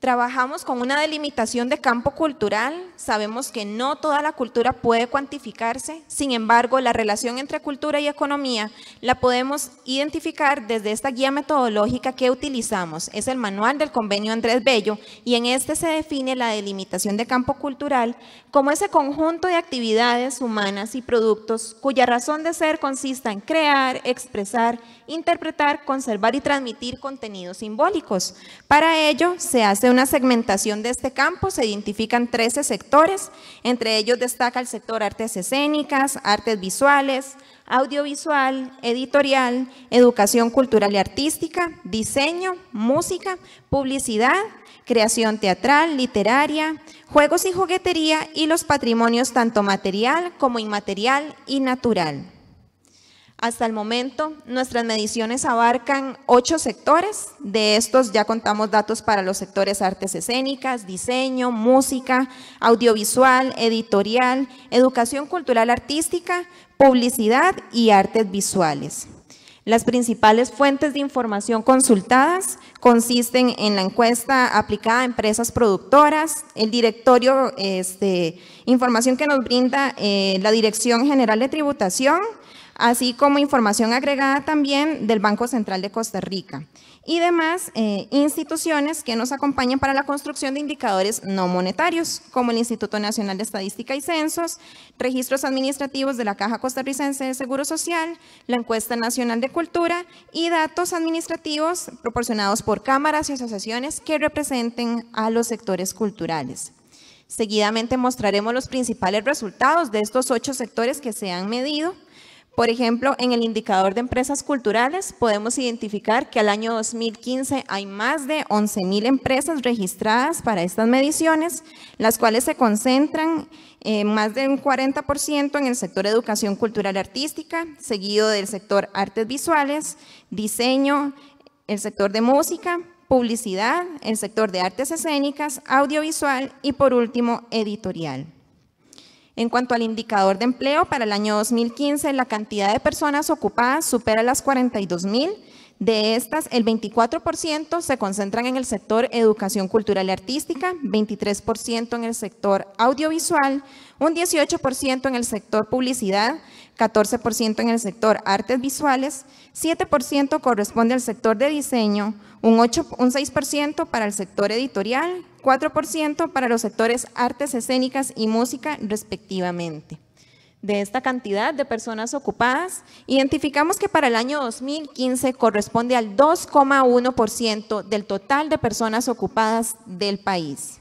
Trabajamos con una delimitación de campo cultural, sabemos que no toda la cultura puede cuantificarse, sin embargo, la relación entre cultura y economía la podemos identificar desde esta guía metodológica que utilizamos, es el manual del convenio Andrés Bello, y en este se define la delimitación de campo cultural como ese conjunto de actividades humanas y productos cuya razón de ser consiste en crear, expresar, interpretar, conservar y transmitir contenidos simbólicos. Para ello, se hace una segmentación de este campo, se identifican 13 sectores, entre ellos destaca el sector artes escénicas, artes visuales, audiovisual, editorial, educación cultural y artística, diseño, música, publicidad, creación teatral, literaria, juegos y juguetería y los patrimonios tanto material como inmaterial y natural. Hasta el momento, nuestras mediciones abarcan ocho sectores. De estos ya contamos datos para los sectores artes escénicas, diseño, música, audiovisual, editorial, educación cultural artística, publicidad y artes visuales. Las principales fuentes de información consultadas consisten en la encuesta aplicada a empresas productoras, el directorio, este, información que nos brinda eh, la Dirección General de Tributación, así como información agregada también del Banco Central de Costa Rica y demás eh, instituciones que nos acompañan para la construcción de indicadores no monetarios, como el Instituto Nacional de Estadística y Censos, registros administrativos de la Caja Costarricense de Seguro Social, la Encuesta Nacional de Cultura y datos administrativos proporcionados por cámaras y asociaciones que representen a los sectores culturales. Seguidamente mostraremos los principales resultados de estos ocho sectores que se han medido por ejemplo, en el indicador de empresas culturales podemos identificar que al año 2015 hay más de 11.000 empresas registradas para estas mediciones, las cuales se concentran eh, más de un 40% en el sector educación cultural artística, seguido del sector artes visuales, diseño, el sector de música, publicidad, el sector de artes escénicas, audiovisual y por último editorial. En cuanto al indicador de empleo, para el año 2015 la cantidad de personas ocupadas supera las 42 mil. De estas, el 24% se concentran en el sector educación cultural y artística, 23% en el sector audiovisual, un 18% en el sector publicidad, 14% en el sector artes visuales, 7% corresponde al sector de diseño, un, un 6% para el sector editorial, 4% para los sectores artes escénicas y música respectivamente. De esta cantidad de personas ocupadas, identificamos que para el año 2015 corresponde al 2,1% del total de personas ocupadas del país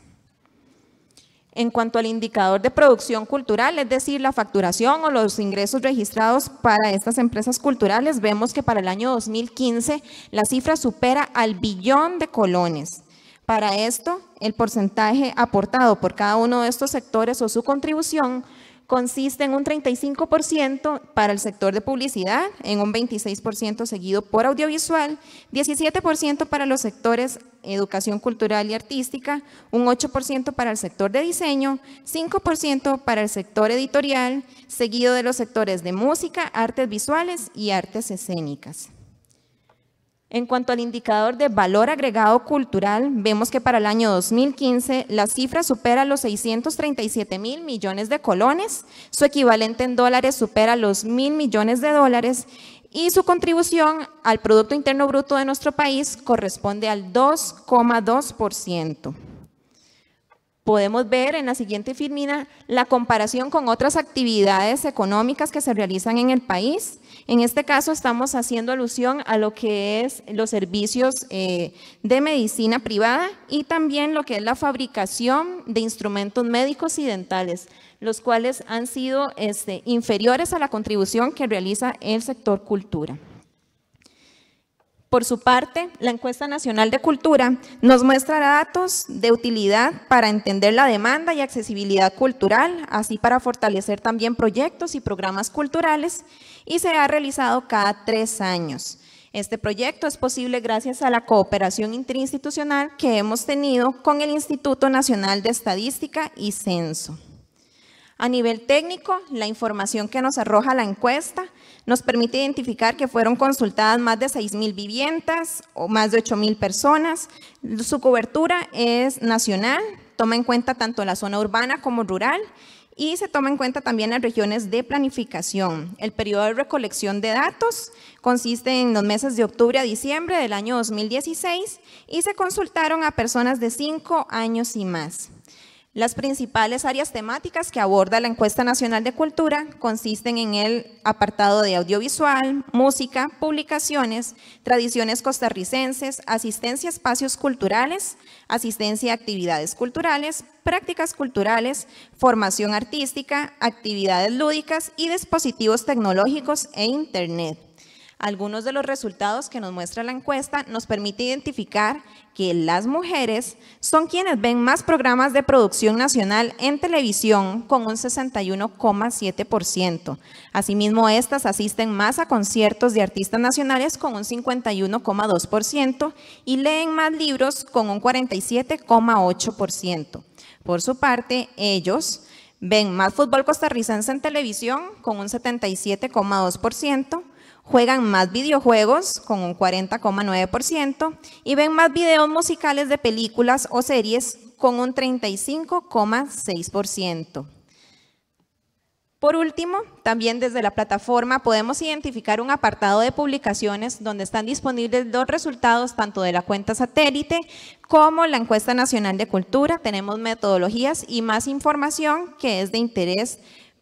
en cuanto al indicador de producción cultural, es decir, la facturación o los ingresos registrados para estas empresas culturales, vemos que para el año 2015 la cifra supera al billón de colones. Para esto, el porcentaje aportado por cada uno de estos sectores o su contribución consiste en un 35% para el sector de publicidad, en un 26% seguido por audiovisual, 17% para los sectores educación cultural y artística, un 8% para el sector de diseño, 5% para el sector editorial, seguido de los sectores de música, artes visuales y artes escénicas. En cuanto al indicador de valor agregado cultural, vemos que para el año 2015 la cifra supera los 637 mil millones de colones, su equivalente en dólares supera los mil millones de dólares y su contribución al Producto Interno Bruto de nuestro país corresponde al 2,2%. Podemos ver en la siguiente firmina la comparación con otras actividades económicas que se realizan en el país. En este caso estamos haciendo alusión a lo que es los servicios eh, de medicina privada y también lo que es la fabricación de instrumentos médicos y dentales, los cuales han sido este, inferiores a la contribución que realiza el sector cultura. Por su parte, la encuesta nacional de cultura nos muestra datos de utilidad para entender la demanda y accesibilidad cultural, así para fortalecer también proyectos y programas culturales, y ha realizado cada tres años. Este proyecto es posible gracias a la cooperación interinstitucional que hemos tenido con el Instituto Nacional de Estadística y Censo. A nivel técnico, la información que nos arroja la encuesta nos permite identificar que fueron consultadas más de 6.000 viviendas o más de 8.000 personas. Su cobertura es nacional, toma en cuenta tanto la zona urbana como rural y se toma en cuenta también las regiones de planificación. El periodo de recolección de datos consiste en los meses de octubre a diciembre del año 2016 y se consultaron a personas de 5 años y más. Las principales áreas temáticas que aborda la encuesta nacional de cultura consisten en el apartado de audiovisual, música, publicaciones, tradiciones costarricenses, asistencia a espacios culturales, asistencia a actividades culturales, prácticas culturales, formación artística, actividades lúdicas y dispositivos tecnológicos e Internet. Algunos de los resultados que nos muestra la encuesta nos permite identificar que las mujeres son quienes ven más programas de producción nacional en televisión con un 61,7%. Asimismo, estas asisten más a conciertos de artistas nacionales con un 51,2% y leen más libros con un 47,8%. Por su parte, ellos ven más fútbol costarricense en televisión con un 77,2%, juegan más videojuegos con un 40,9% y ven más videos musicales de películas o series con un 35,6%. Por último, también desde la plataforma podemos identificar un apartado de publicaciones donde están disponibles dos resultados tanto de la cuenta satélite como la encuesta nacional de cultura. Tenemos metodologías y más información que es de interés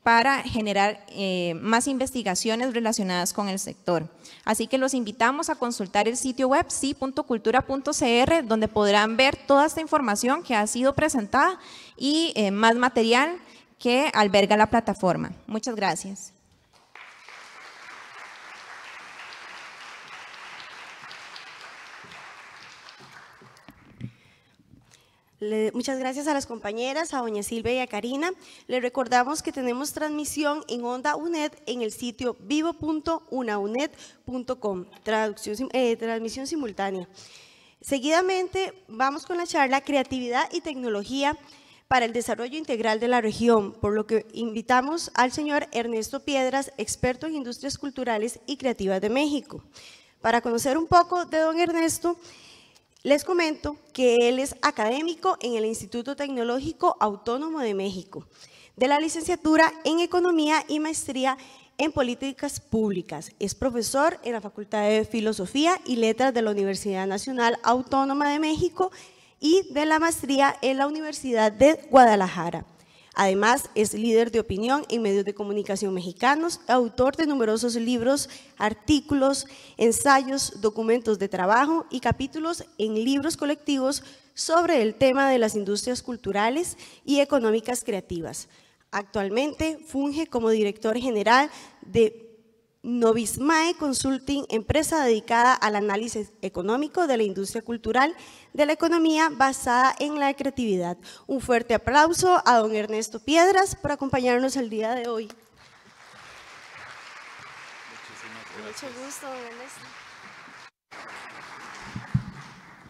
para generar eh, más investigaciones relacionadas con el sector. Así que los invitamos a consultar el sitio web si.cultura.cr donde podrán ver toda esta información que ha sido presentada y eh, más material que alberga la plataforma. Muchas gracias. muchas gracias a las compañeras, a doña Silvia y a Karina. Les recordamos que tenemos transmisión en Onda UNED en el sitio vivo.unauned.com, eh, transmisión simultánea. Seguidamente vamos con la charla Creatividad y Tecnología para el Desarrollo Integral de la Región, por lo que invitamos al señor Ernesto Piedras, experto en Industrias Culturales y Creativas de México. Para conocer un poco de don Ernesto, les comento que él es académico en el Instituto Tecnológico Autónomo de México, de la licenciatura en Economía y maestría en Políticas Públicas. Es profesor en la Facultad de Filosofía y Letras de la Universidad Nacional Autónoma de México y de la maestría en la Universidad de Guadalajara. Además, es líder de opinión en medios de comunicación mexicanos, autor de numerosos libros, artículos, ensayos, documentos de trabajo y capítulos en libros colectivos sobre el tema de las industrias culturales y económicas creativas. Actualmente funge como director general de Novismae Consulting, empresa dedicada al análisis económico de la industria cultural de la economía basada en la creatividad. Un fuerte aplauso a don Ernesto Piedras por acompañarnos el día de hoy. gracias. Mucho gusto, don Ernesto.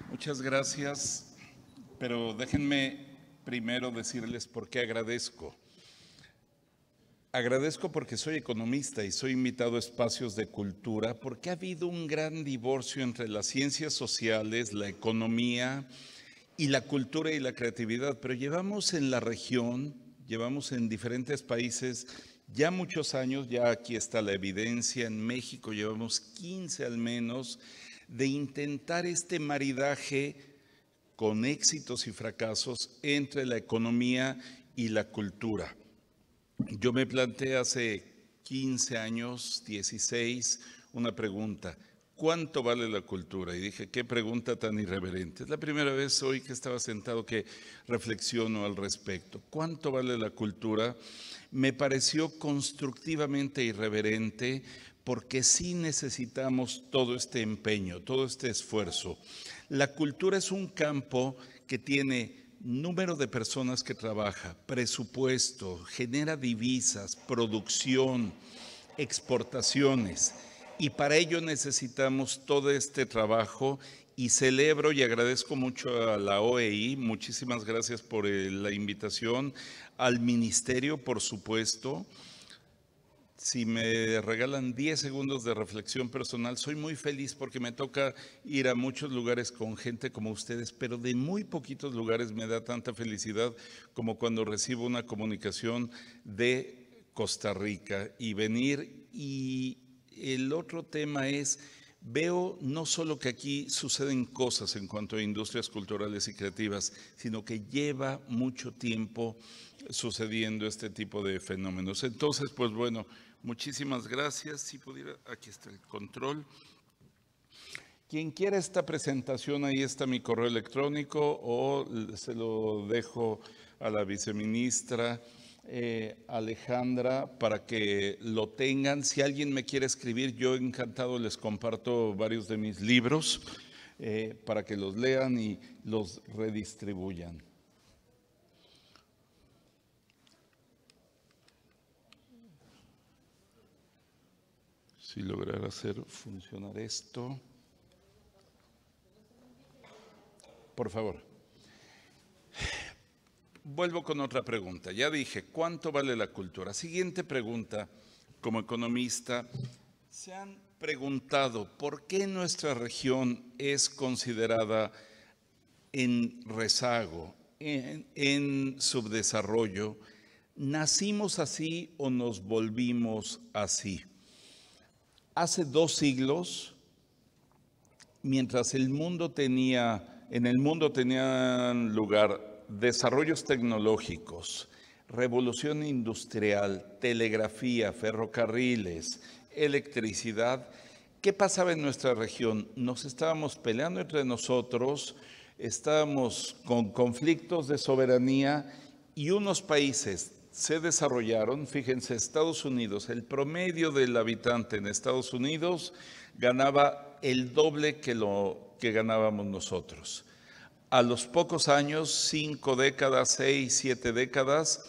Muchas gracias, pero déjenme primero decirles por qué agradezco Agradezco porque soy economista y soy invitado a espacios de cultura porque ha habido un gran divorcio entre las ciencias sociales, la economía y la cultura y la creatividad, pero llevamos en la región, llevamos en diferentes países ya muchos años, ya aquí está la evidencia, en México llevamos 15 al menos, de intentar este maridaje con éxitos y fracasos entre la economía y la cultura. Yo me planteé hace 15 años, 16, una pregunta. ¿Cuánto vale la cultura? Y dije, qué pregunta tan irreverente. Es la primera vez hoy que estaba sentado que reflexiono al respecto. ¿Cuánto vale la cultura? Me pareció constructivamente irreverente porque sí necesitamos todo este empeño, todo este esfuerzo. La cultura es un campo que tiene número de personas que trabaja, presupuesto, genera divisas, producción, exportaciones. Y para ello necesitamos todo este trabajo y celebro y agradezco mucho a la OEI, muchísimas gracias por eh, la invitación, al ministerio, por supuesto si me regalan 10 segundos de reflexión personal, soy muy feliz porque me toca ir a muchos lugares con gente como ustedes, pero de muy poquitos lugares me da tanta felicidad como cuando recibo una comunicación de Costa Rica y venir. Y el otro tema es, veo no solo que aquí suceden cosas en cuanto a industrias culturales y creativas, sino que lleva mucho tiempo sucediendo este tipo de fenómenos. Entonces, pues bueno, Muchísimas gracias. Si pudiera, aquí está el control. Quien quiera esta presentación, ahí está mi correo electrónico o se lo dejo a la viceministra eh, Alejandra para que lo tengan. Si alguien me quiere escribir, yo encantado les comparto varios de mis libros eh, para que los lean y los redistribuyan. Y lograr hacer funcionar esto. Por favor. Vuelvo con otra pregunta. Ya dije, ¿cuánto vale la cultura? Siguiente pregunta, como economista, se han preguntado por qué nuestra región es considerada en rezago, en, en, subdesarrollo. ¿Nacimos así o nos volvimos así? Hace dos siglos, mientras el mundo tenía, en el mundo tenían lugar desarrollos tecnológicos, revolución industrial, telegrafía, ferrocarriles, electricidad, ¿qué pasaba en nuestra región? Nos estábamos peleando entre nosotros, estábamos con conflictos de soberanía y unos países se desarrollaron, fíjense, Estados Unidos, el promedio del habitante en Estados Unidos ganaba el doble que lo que ganábamos nosotros. A los pocos años, cinco décadas, seis, siete décadas,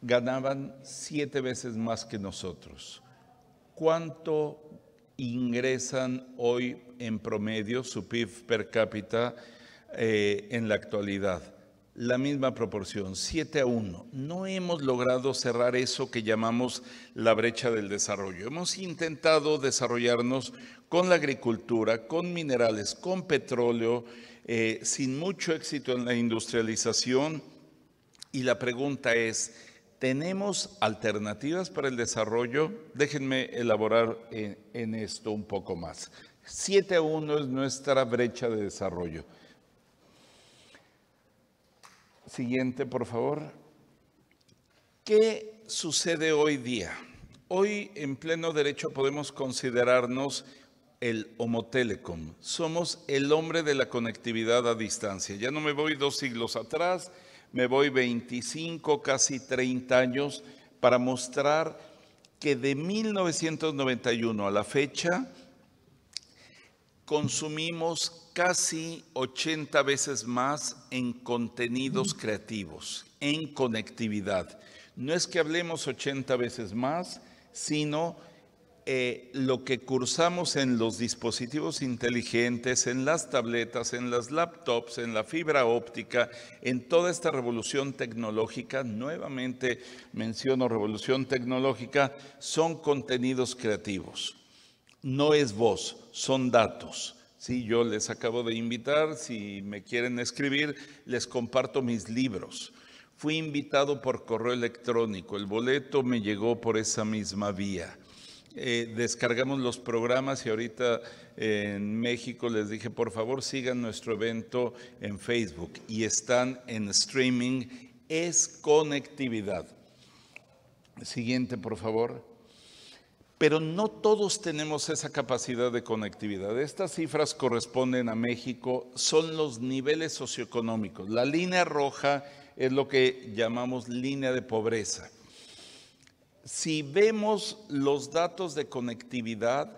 ganaban siete veces más que nosotros. ¿Cuánto ingresan hoy en promedio su PIB per cápita eh, en la actualidad? la misma proporción, 7 a 1. No hemos logrado cerrar eso que llamamos la brecha del desarrollo. Hemos intentado desarrollarnos con la agricultura, con minerales, con petróleo, eh, sin mucho éxito en la industrialización. Y la pregunta es, ¿tenemos alternativas para el desarrollo? Déjenme elaborar en, eh, en esto un poco más. 7 a 1 es nuestra brecha de desarrollo siguiente, por favor. ¿Qué sucede hoy día? Hoy en pleno derecho podemos considerarnos el homotelecom. Somos el hombre de la conectividad a distancia. Ya no me voy dos siglos atrás, me voy 25, casi 30 años para mostrar que de 1991 a la fecha, consumimos casi 80 veces más en contenidos creativos, en conectividad. No es que hablemos 80 veces más, sino eh, lo que cursamos en los dispositivos inteligentes, en las tabletas, en las laptops, en la fibra óptica, en toda esta revolución tecnológica, nuevamente menciono revolución tecnológica, son contenidos creativos. No es voz son datos. Sí, yo les acabo de invitar, si me quieren escribir, les comparto mis libros. Fui invitado por correo electrónico, el boleto me llegó por esa misma vía. Eh, descargamos los programas y ahorita eh, en México les dije, por favor sigan nuestro evento en Facebook y están en streaming, es conectividad. Siguiente, por favor pero no todos tenemos esa capacidad de conectividad. Estas cifras corresponden a México, son los niveles socioeconómicos. La línea roja es lo que llamamos línea de pobreza. Si vemos los datos de conectividad,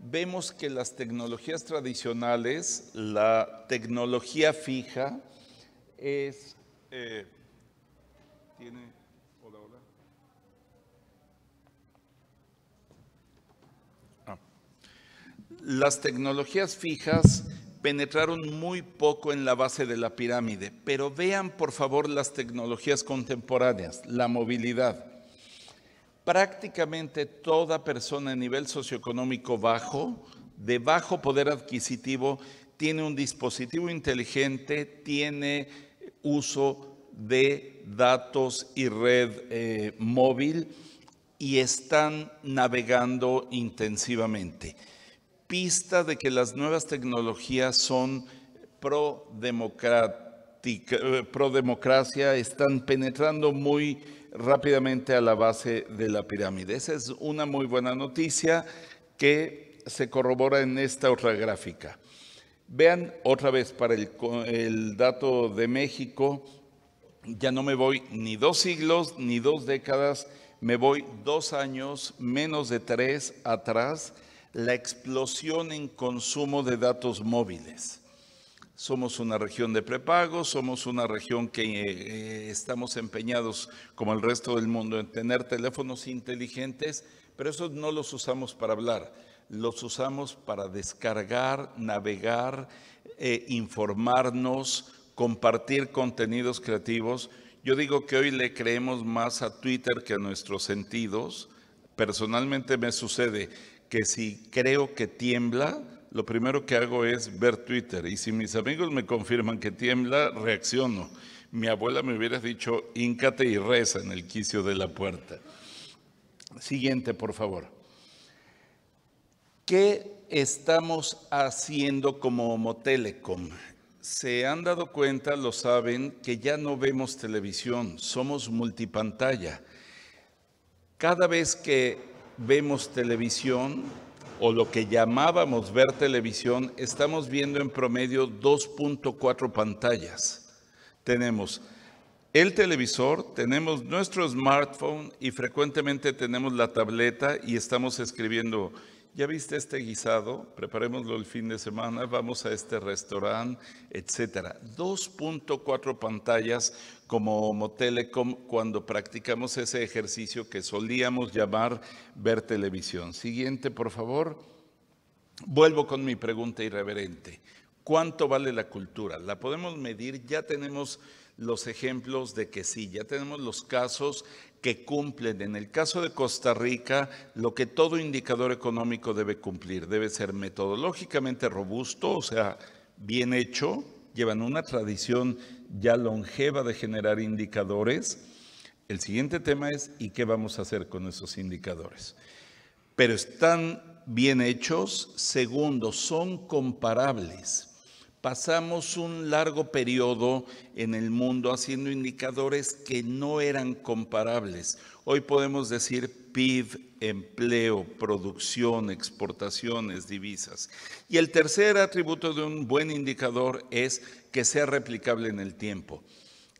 vemos que las tecnologías tradicionales, la tecnología fija, es... Eh, las tecnologías fijas penetraron muy poco en la base de la pirámide, pero vean por favor las tecnologías contemporáneas, la movilidad. Prácticamente toda persona a nivel socioeconómico bajo, de bajo poder adquisitivo, tiene un dispositivo inteligente, tiene uso de datos y red eh, móvil y están navegando intensivamente vista de que las nuevas tecnologías son pro, eh, democracia, están penetrando muy rápidamente a la base de la pirámide. Esa es una muy buena noticia que se corrobora en esta otra gráfica. Vean otra vez para el dato de México, ya no me voy ni dos siglos ni dos décadas, me voy dos años, menos de tres atrás la explosión en consumo de datos móviles. Somos una región de prepago, somos una región que eh, eh, estamos empeñados, como el resto del mundo, en tener teléfonos inteligentes, pero esos no los usamos para hablar, los usamos para descargar, navegar, eh, informarnos, compartir contenidos creativos. Yo digo que hoy le creemos más a Twitter que a nuestros sentidos. Personalmente me sucede que si creo que tiembla, lo primero que hago es ver Twitter. Y si mis amigos me confirman que tiembla, reacciono. Mi abuela me hubiera dicho, híncate y reza en el quicio de la puerta. Siguiente, por favor. ¿Qué estamos haciendo como Telecom? Se han dado cuenta, lo saben, que ya no vemos televisión, somos multipantalla. Cada vez que vemos televisión o lo que llamábamos ver televisión, estamos viendo en promedio 2.4 pantallas. Tenemos el televisor, tenemos nuestro smartphone y frecuentemente tenemos la tableta y estamos escribiendo ya viste este guisado, preparémoslo el fin de semana, vamos a este restaurante, etcétera. 2.4 pantallas como Motelecom cuando practicamos ese ejercicio que solíamos llamar ver televisión. Siguiente, por favor. Vuelvo con mi pregunta irreverente. ¿Cuánto vale la cultura? ¿La podemos medir? Ya tenemos los ejemplos de que sí, ya tenemos los casos que cumplen. En el caso de Costa Rica, lo que todo indicador económico debe cumplir, debe ser metodológicamente robusto, o sea, bien hecho, llevan una tradición ya longeva de generar indicadores. El siguiente tema es, ¿y qué vamos a hacer con esos indicadores? Pero están bien hechos, segundo, son comparables pasamos un largo periodo en el mundo haciendo indicadores que no eran comparables. Hoy podemos decir PIB, empleo, producción, exportaciones, divisas. Y el tercer atributo de un buen indicador es que sea replicable en el tiempo.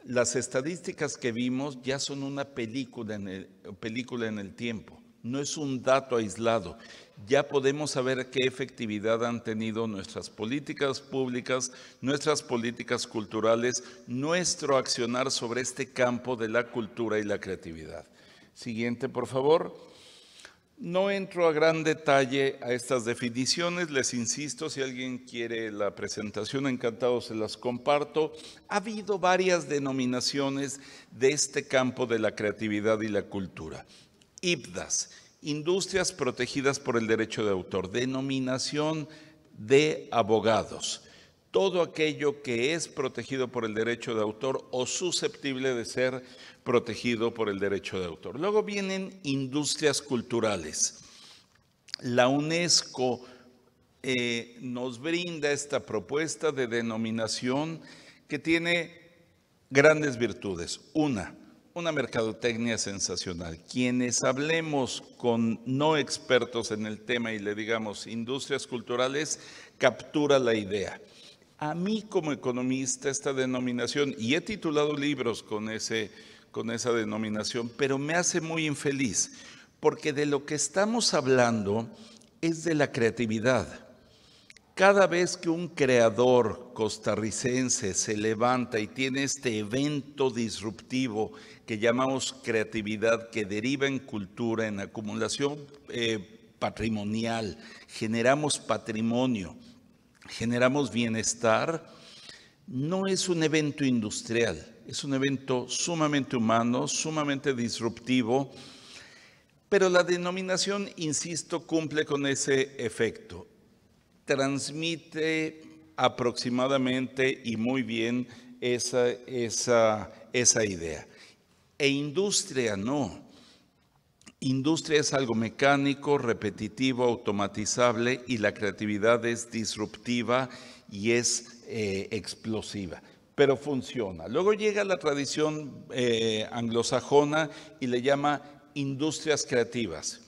Las estadísticas que vimos ya son una película en el, película en el tiempo, no es un dato aislado ya podemos saber qué efectividad han tenido nuestras políticas públicas, nuestras políticas culturales, nuestro accionar sobre este campo de la cultura y la creatividad. Siguiente, por favor. No entro a gran detalle a estas definiciones, les insisto, si alguien quiere la presentación, encantado se las comparto. Ha habido varias denominaciones de este campo de la creatividad y la cultura. IPDAS, industrias protegidas por el derecho de autor, denominación de abogados, todo aquello que es protegido por el derecho de autor o susceptible de ser protegido por el derecho de autor. Luego vienen industrias culturales. La UNESCO eh, nos brinda esta propuesta de denominación que tiene grandes virtudes. Una, una mercadotecnia sensacional. Quienes hablemos con no expertos en el tema y le digamos industrias culturales, captura la idea. A mí como economista esta denominación, y he titulado libros con, ese, con esa denominación, pero me hace muy infeliz, porque de lo que estamos hablando es de la creatividad cada vez que un creador costarricense se levanta y tiene este evento disruptivo que llamamos creatividad, que deriva en cultura, en acumulación eh, patrimonial, generamos patrimonio, generamos bienestar, no es un evento industrial, es un evento sumamente humano, sumamente disruptivo, pero la denominación, insisto, cumple con ese efecto transmite aproximadamente y muy bien esa, esa, esa idea. E industria no. Industria es algo mecánico, repetitivo, automatizable y la creatividad es disruptiva y es eh, explosiva, pero funciona. Luego llega la tradición eh, anglosajona y le llama industrias creativas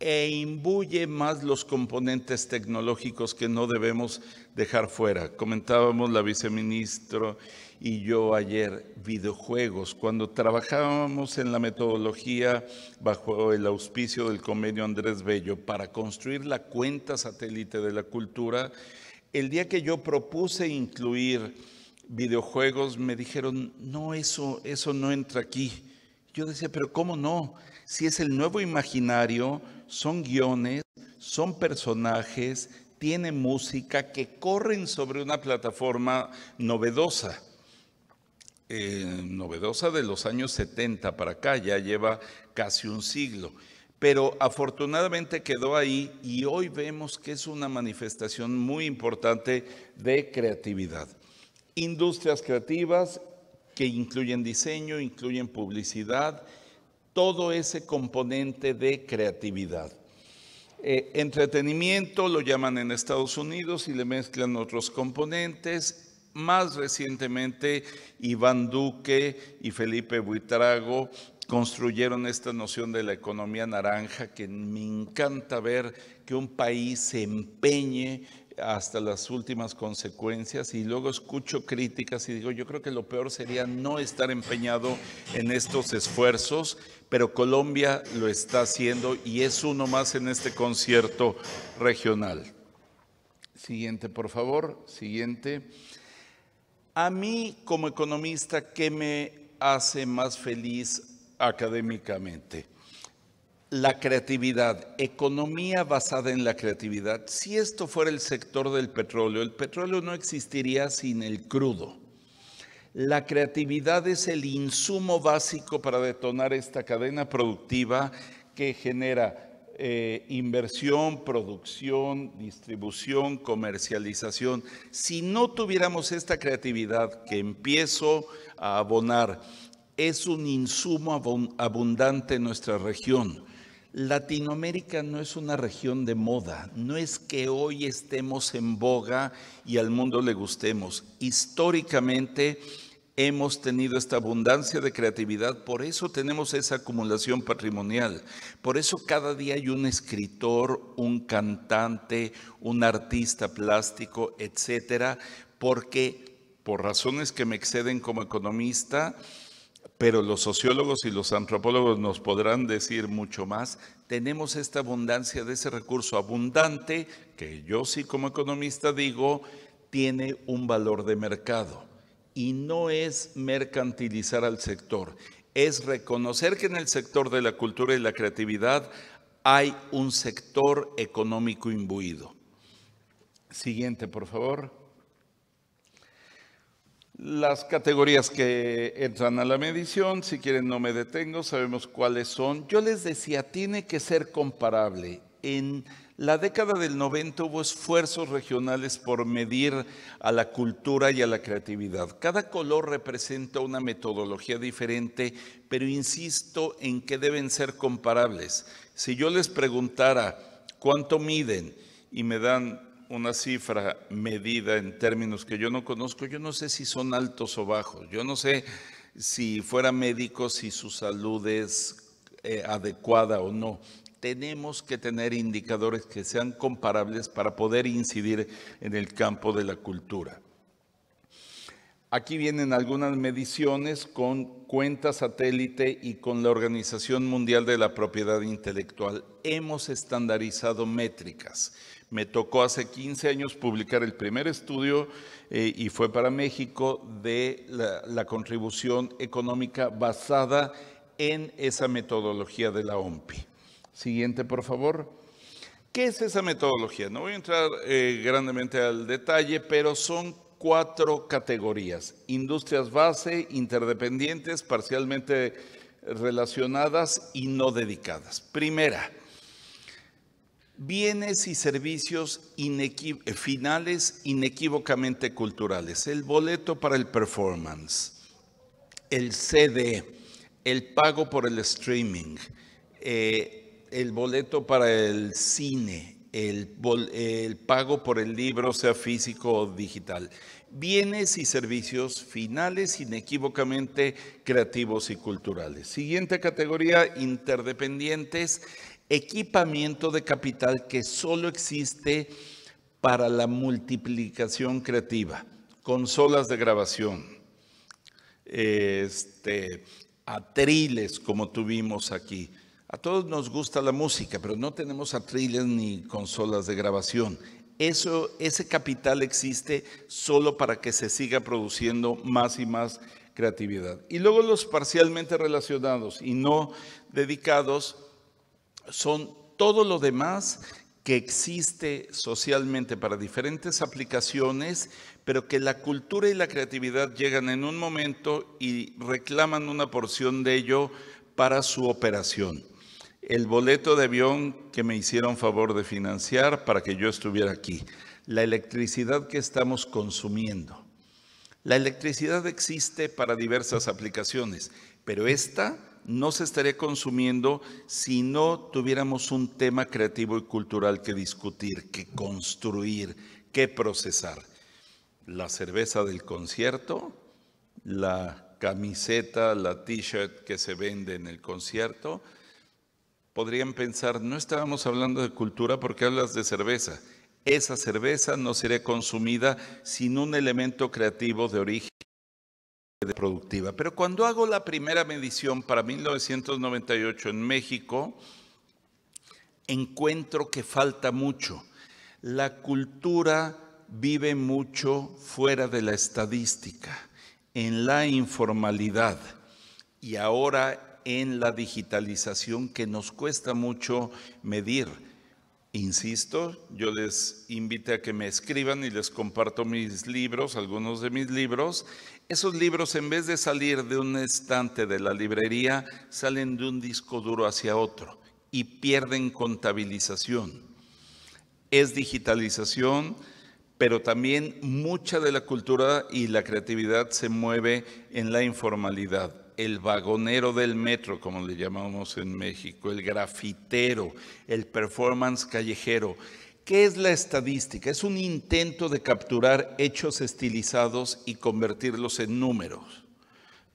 e imbuye más los componentes tecnológicos que no debemos dejar fuera. Comentábamos la viceministro y yo ayer, videojuegos, cuando trabajábamos en la metodología bajo el auspicio del convenio Andrés Bello para construir la cuenta satélite de la cultura, el día que yo propuse incluir videojuegos me dijeron, no, eso, eso no entra aquí yo decía, pero ¿cómo no? Si es el nuevo imaginario, son guiones, son personajes, tiene música que corren sobre una plataforma novedosa. Eh, novedosa de los años 70 para acá, ya lleva casi un siglo. Pero afortunadamente quedó ahí y hoy vemos que es una manifestación muy importante de creatividad. Industrias creativas, que incluyen diseño, incluyen publicidad, todo ese componente de creatividad. Eh, entretenimiento lo llaman en Estados Unidos y le mezclan otros componentes. Más recientemente, Iván Duque y Felipe Buitrago construyeron esta noción de la economía naranja que me encanta ver que un país se empeñe hasta las últimas consecuencias y luego escucho críticas y digo, yo creo que lo peor sería no estar empeñado en estos esfuerzos, pero Colombia lo está haciendo y es uno más en este concierto regional. Siguiente, por favor. Siguiente. A mí como economista, ¿qué me hace más feliz académicamente? la creatividad, economía basada en la creatividad. Si esto fuera el sector del petróleo, el petróleo no existiría sin el crudo. La creatividad es el insumo básico para detonar esta cadena productiva que genera eh, inversión, producción, distribución, comercialización. Si no tuviéramos esta creatividad que empiezo a abonar, es un insumo abundante en nuestra región Latinoamérica no es una región de moda, no es que hoy estemos en boga y al mundo le gustemos. Históricamente hemos tenido esta abundancia de creatividad, por eso tenemos esa acumulación patrimonial, por eso cada día hay un escritor, un cantante, un artista plástico, etcétera, porque por razones que me exceden como economista, pero los sociólogos y los antropólogos nos podrán decir mucho más, tenemos esta abundancia de ese recurso abundante que yo sí como economista digo, tiene un valor de mercado. Y no es mercantilizar al sector, es reconocer que en el sector de la cultura y la creatividad hay un sector económico imbuido. Siguiente, por favor. Las categorías que entran a la medición, si quieren no me detengo, sabemos cuáles son. Yo les decía, tiene que ser comparable. En la década del 90 hubo esfuerzos regionales por medir a la cultura y a la creatividad. Cada color representa una metodología diferente, pero insisto en que deben ser comparables. Si yo les preguntara cuánto miden y me dan una cifra medida en términos que yo no conozco, yo no sé si son altos o bajos, yo no sé si fuera médico, si su salud es eh, adecuada o no. Tenemos que tener indicadores que sean comparables para poder incidir en el campo de la cultura. Aquí vienen algunas mediciones con cuenta satélite y con la Organización Mundial de la Propiedad Intelectual. Hemos estandarizado métricas. Me tocó hace 15 años publicar el primer estudio eh, y fue para México de la, contribución económica basada en esa metodología de la OMPI. Siguiente, por favor. ¿Qué es esa metodología? No voy a entrar eh, grandemente al detalle, pero son cuatro categorías. Industrias base, interdependientes, parcialmente relacionadas y no dedicadas. Primera, bienes y servicios eh, finales inequívocamente culturales, el boleto para el performance, el CD, el pago por el streaming, eh, el boleto para el cine, el, el, pago por el libro, sea físico o digital. Bienes y servicios finales inequívocamente creativos y culturales. Siguiente categoría, interdependientes equipamiento de capital que solo existe para la multiplicación creativa, consolas de grabación, este, atriles como tuvimos aquí. A todos nos gusta la música, pero no tenemos atriles ni consolas de grabación. Eso, ese capital existe solo para que se siga produciendo más y más creatividad. Y luego los parcialmente relacionados y no dedicados son todo lo demás que existe socialmente para diferentes aplicaciones, pero que la cultura y la creatividad llegan en un momento y reclaman una porción de ello para su operación. El boleto de avión que me hicieron favor de financiar para que yo estuviera aquí. La electricidad que estamos consumiendo. La electricidad existe para diversas aplicaciones, pero esta no se estaría consumiendo si no tuviéramos un tema creativo y cultural que discutir, que construir, que procesar. La cerveza del concierto, la camiseta, la t-shirt que se vende en el concierto, podrían pensar, no estábamos hablando de cultura porque hablas de cerveza. Esa cerveza no sería consumida sin un elemento creativo de origen productiva. Pero cuando hago la primera medición para 1998 en México, encuentro que falta mucho. La cultura vive mucho fuera de la estadística, en la informalidad y ahora en la digitalización que nos cuesta mucho medir. Insisto, yo les invito a que me escriban y les comparto mis libros, algunos de mis libros. Esos libros, en vez de salir de un estante de la librería, salen de un disco duro hacia otro y pierden contabilización. Es digitalización, pero también mucha de la cultura y la creatividad se mueve en la informalidad el vagonero del metro, como le llamamos en México, el grafitero, el performance callejero. ¿Qué es la estadística? Es un intento de capturar hechos estilizados y convertirlos en números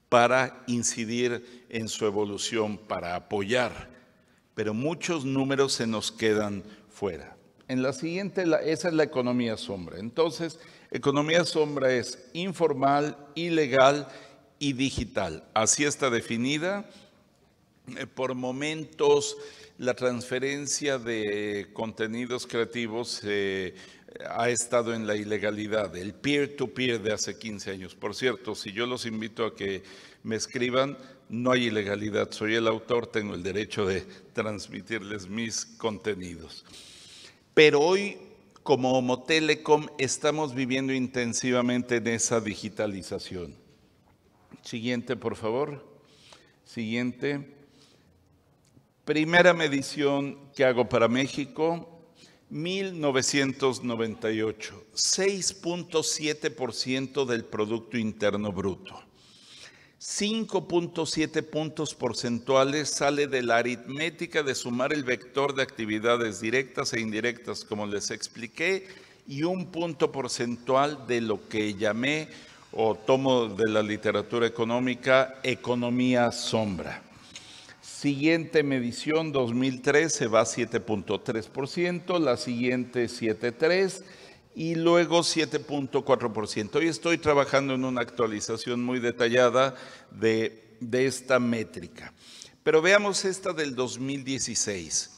para incidir en su evolución, para apoyar. Pero muchos números se nos quedan fuera. En la siguiente, esa es la economía sombra. Entonces, economía sombra es informal, ilegal y digital. Así está definida. Eh, por momentos la transferencia de contenidos creativos eh, ha estado en la ilegalidad, el peer-to-peer de hace 15 años. Por cierto, si yo los invito a que me escriban, no hay ilegalidad. Soy el autor, tengo el derecho de transmitirles mis contenidos. Pero hoy, como Homo Telecom, estamos viviendo intensivamente en esa digitalización. Siguiente, por favor. Siguiente. Primera medición que hago para México, 1998, 6.7% del Producto Interno Bruto. 5.7 puntos porcentuales sale de la aritmética de sumar el vector de actividades directas e indirectas, como les expliqué, y un punto porcentual de lo que llamé o tomo de la literatura económica, Economía Sombra. Siguiente medición 2013 va 7.3%, la siguiente 7.3% y luego 7.4%. Hoy estoy trabajando en una actualización muy detallada de, de esta métrica. Pero veamos esta del 2016.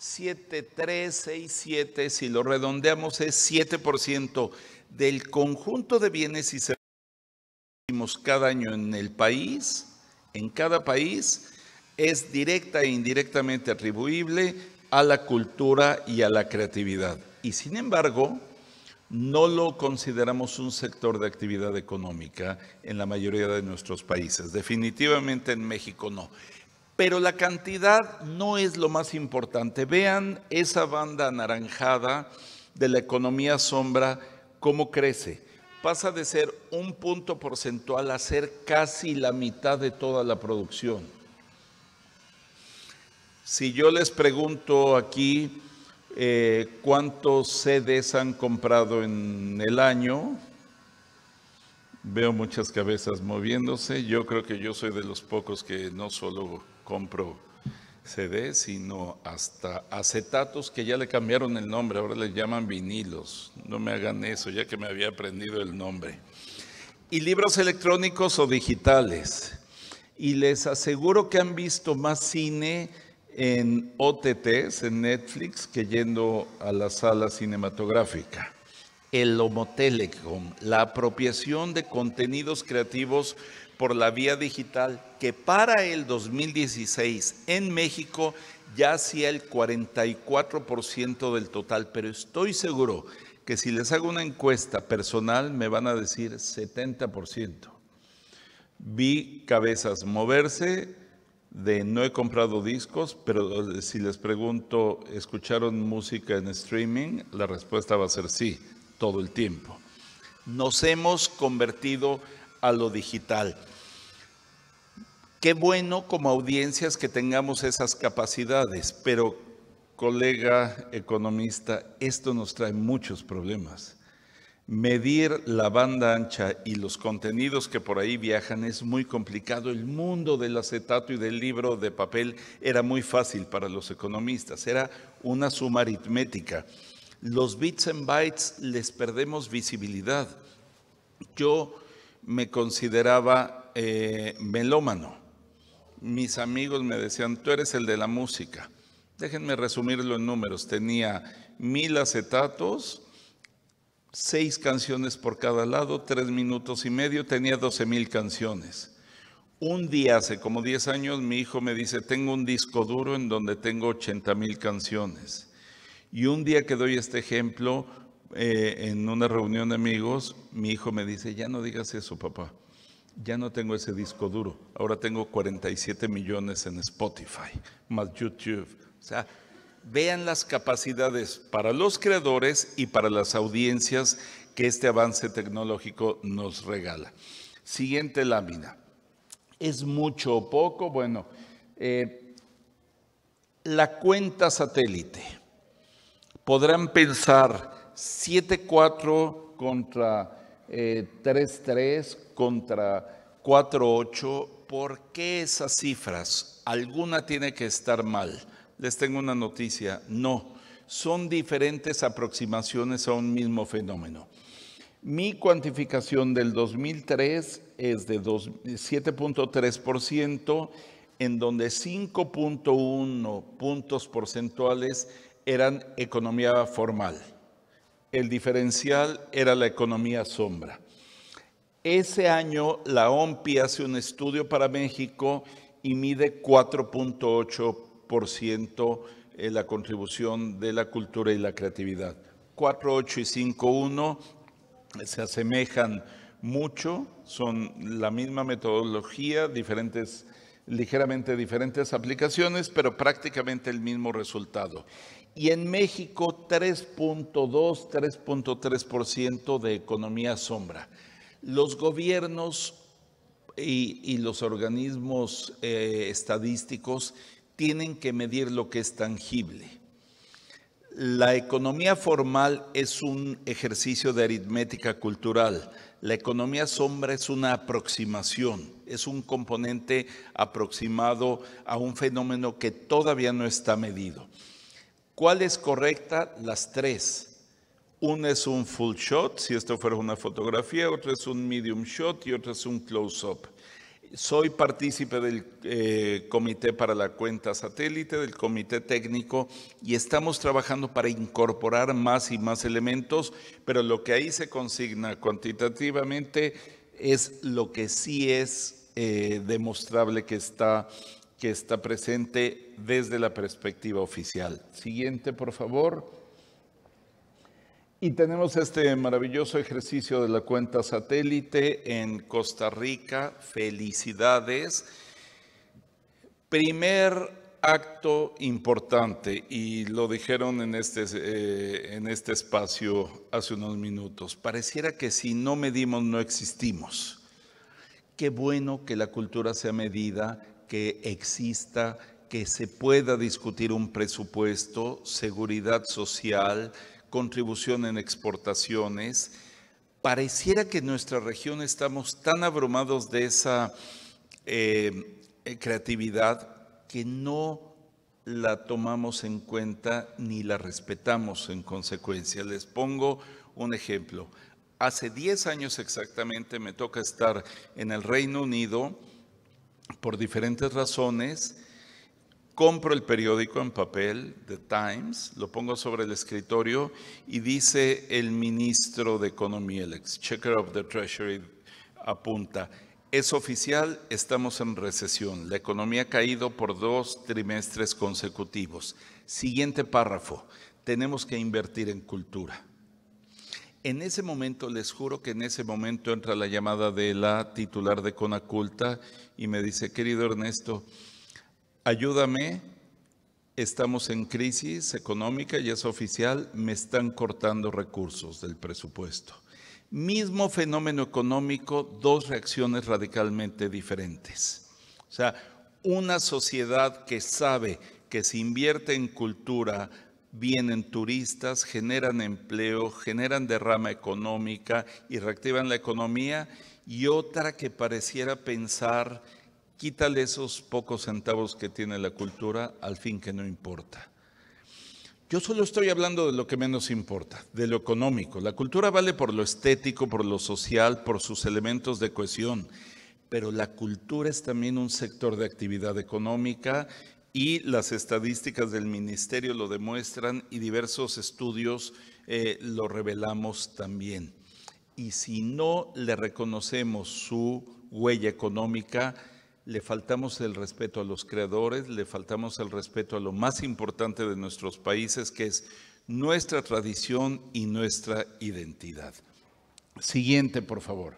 7.367, si lo redondeamos, es 7% del conjunto de bienes y servicios cada año en el país, en cada país, es directa e indirectamente atribuible a la cultura y a la creatividad. Y sin embargo, no lo consideramos un sector de actividad económica en la mayoría de nuestros países. Definitivamente en México no. Pero la cantidad no es lo más importante. Vean esa banda anaranjada de la economía sombra, cómo crece pasa de ser un punto porcentual a ser casi la mitad de toda la producción. Si yo les pregunto aquí eh, cuántos CDs han comprado en el año, veo muchas cabezas moviéndose, yo creo que yo soy de los pocos que no solo compro se sino hasta acetatos que ya le cambiaron el nombre, ahora le llaman vinilos. No me hagan eso, ya que me había aprendido el nombre. Y libros electrónicos o digitales. Y les aseguro que han visto más cine en OTTs, en Netflix, que yendo a la sala cinematográfica. El homotelecom, la apropiación de contenidos creativos por la vía digital que para el 2016 en México ya hacía el 44% del total, pero estoy seguro que si les hago una encuesta personal me van a decir 70%. Vi cabezas moverse de no he comprado discos, pero si les pregunto, ¿escucharon música en streaming? La respuesta va a ser sí, todo el tiempo. Nos hemos convertido a lo digital. Qué bueno como audiencias que tengamos esas capacidades, pero colega economista, esto nos trae muchos problemas. Medir la banda ancha y los contenidos que por ahí viajan es muy complicado. El mundo del acetato y del libro de papel era muy fácil para los economistas, era una suma aritmética. Los bits and bytes les perdemos visibilidad. Yo me consideraba eh, melómano mis amigos me decían, tú eres el de la música. Déjenme resumirlo en números. Tenía mil acetatos, seis canciones por cada lado, tres minutos y medio, tenía doce mil canciones. Un día, hace como diez años, mi hijo me dice, tengo un disco duro en donde tengo ochenta mil canciones. Y un día que doy este ejemplo, eh, en una reunión de amigos, mi hijo me dice, ya no digas eso, papá ya no tengo ese disco duro. Ahora tengo 47 millones en Spotify, más YouTube. O sea, vean las capacidades para los creadores y para las audiencias que este avance tecnológico nos regala. Siguiente lámina. ¿Es mucho o poco? Bueno, eh, la cuenta satélite. Podrán pensar 7.4 contra eh, 3.3 contra 4.8, ¿por qué esas cifras? Alguna tiene que estar mal. Les tengo una noticia, no, son diferentes aproximaciones a un mismo fenómeno. Mi cuantificación del 2003 es de 7.3%, en donde 5.1 puntos porcentuales eran economía formal. El diferencial era la economía sombra. Ese año la OMPI hace un estudio para México y mide 4.8% eh, la contribución de la cultura y la creatividad. 4.8 y 5.1 eh, se asemejan mucho, son la misma metodología, ligeramente diferentes aplicaciones, pero prácticamente el mismo resultado. Y en México 3.2, 3.3% de economía sombra. Los gobiernos y, los organismos eh, estadísticos tienen que medir lo que es tangible. La economía formal es un ejercicio de aritmética cultural. La economía sombra es una aproximación, es un componente aproximado a un fenómeno que todavía no está medido. ¿Cuál es correcta? Las tres. Uno es un full shot, si esto fuera una fotografía, otro es un medium shot y otro es un close-up. Soy partícipe del eh, Comité para la Cuenta Satélite, del Comité Técnico, y estamos trabajando para incorporar más y más elementos, pero lo que ahí se consigna cuantitativamente es lo que sí es eh, demostrable que está, que está presente desde la perspectiva oficial. Siguiente, por favor. Y tenemos este maravilloso ejercicio de la cuenta satélite en Costa Rica. Felicidades. Primer acto importante, y lo dijeron en este, eh, en este espacio hace unos minutos, pareciera que si no medimos no existimos. Qué bueno que la cultura sea medida, que exista, que se pueda discutir un presupuesto, seguridad social, contribución en exportaciones. Pareciera que en nuestra región estamos tan abrumados de esa eh, eh, creatividad que no la tomamos en cuenta ni la respetamos en consecuencia. Les pongo un ejemplo. Hace 10 años exactamente me toca estar en el Reino Unido por diferentes razones compro el periódico en papel, The Times, lo pongo sobre el escritorio y dice el ministro de Economía, el Exchequer of the Treasury, apunta, es oficial, estamos en recesión, la economía ha caído por dos trimestres consecutivos. Siguiente párrafo, tenemos que invertir en cultura. En ese momento, les juro que en ese momento entra la llamada de la titular de Conaculta y me dice, querido Ernesto, ayúdame, estamos en crisis económica y es oficial, me están cortando recursos del presupuesto. Mismo fenómeno económico, dos reacciones radicalmente diferentes. O sea, una sociedad que sabe que se invierte en cultura, vienen turistas, generan empleo, generan derrama económica y reactivan la economía, y otra que pareciera pensar quítale esos pocos centavos que tiene la cultura al fin que no importa. Yo solo estoy hablando de lo que menos importa, de lo económico. La cultura vale por lo estético, por lo social, por sus elementos de cohesión, pero la cultura es también un sector de actividad económica y las estadísticas del ministerio lo demuestran y diversos estudios eh, lo revelamos también. Y si no le reconocemos su huella económica, le faltamos el respeto a los creadores, le faltamos el respeto a lo más importante de nuestros países, que es nuestra tradición y nuestra identidad. Siguiente, por favor.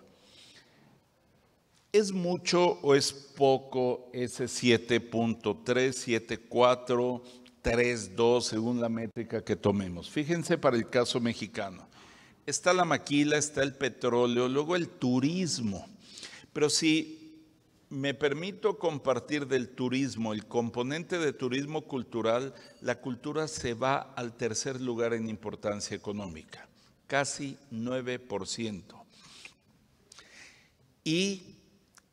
¿Es mucho o es poco ese 7.3, 7.4, 3.2 según la métrica que tomemos? Fíjense para el caso mexicano. Está la maquila, está el petróleo, luego el turismo. Pero si me permito compartir del turismo, el componente de turismo cultural, la cultura se va al tercer lugar en importancia económica, casi 9%. Y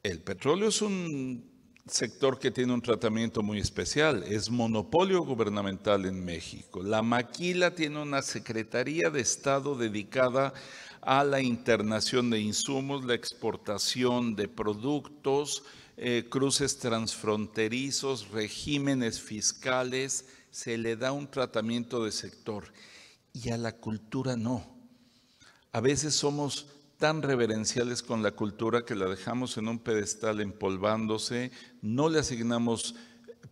el petróleo es un sector que tiene un tratamiento muy especial, es monopolio gubernamental en México. La maquila tiene una Secretaría de Estado dedicada a la internación de insumos, la exportación de productos, eh, cruces transfronterizos, regímenes fiscales, se le da un tratamiento de sector y a la cultura no. A veces somos tan reverenciales con la cultura que la dejamos en un pedestal empolvándose, no le asignamos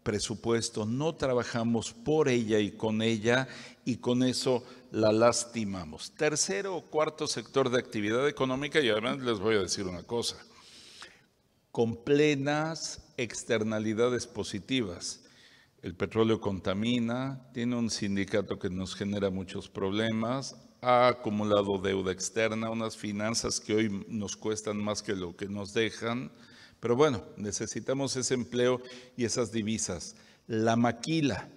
presupuesto, no trabajamos por ella y con ella y con eso la lastimamos. Tercero o cuarto sector de actividad económica, y además les voy a decir una cosa, con plenas externalidades positivas. El petróleo contamina, tiene un sindicato que nos genera muchos problemas, ha acumulado deuda externa, unas finanzas que hoy nos cuestan más que lo que nos dejan. Pero bueno, necesitamos ese empleo y esas divisas. La maquila,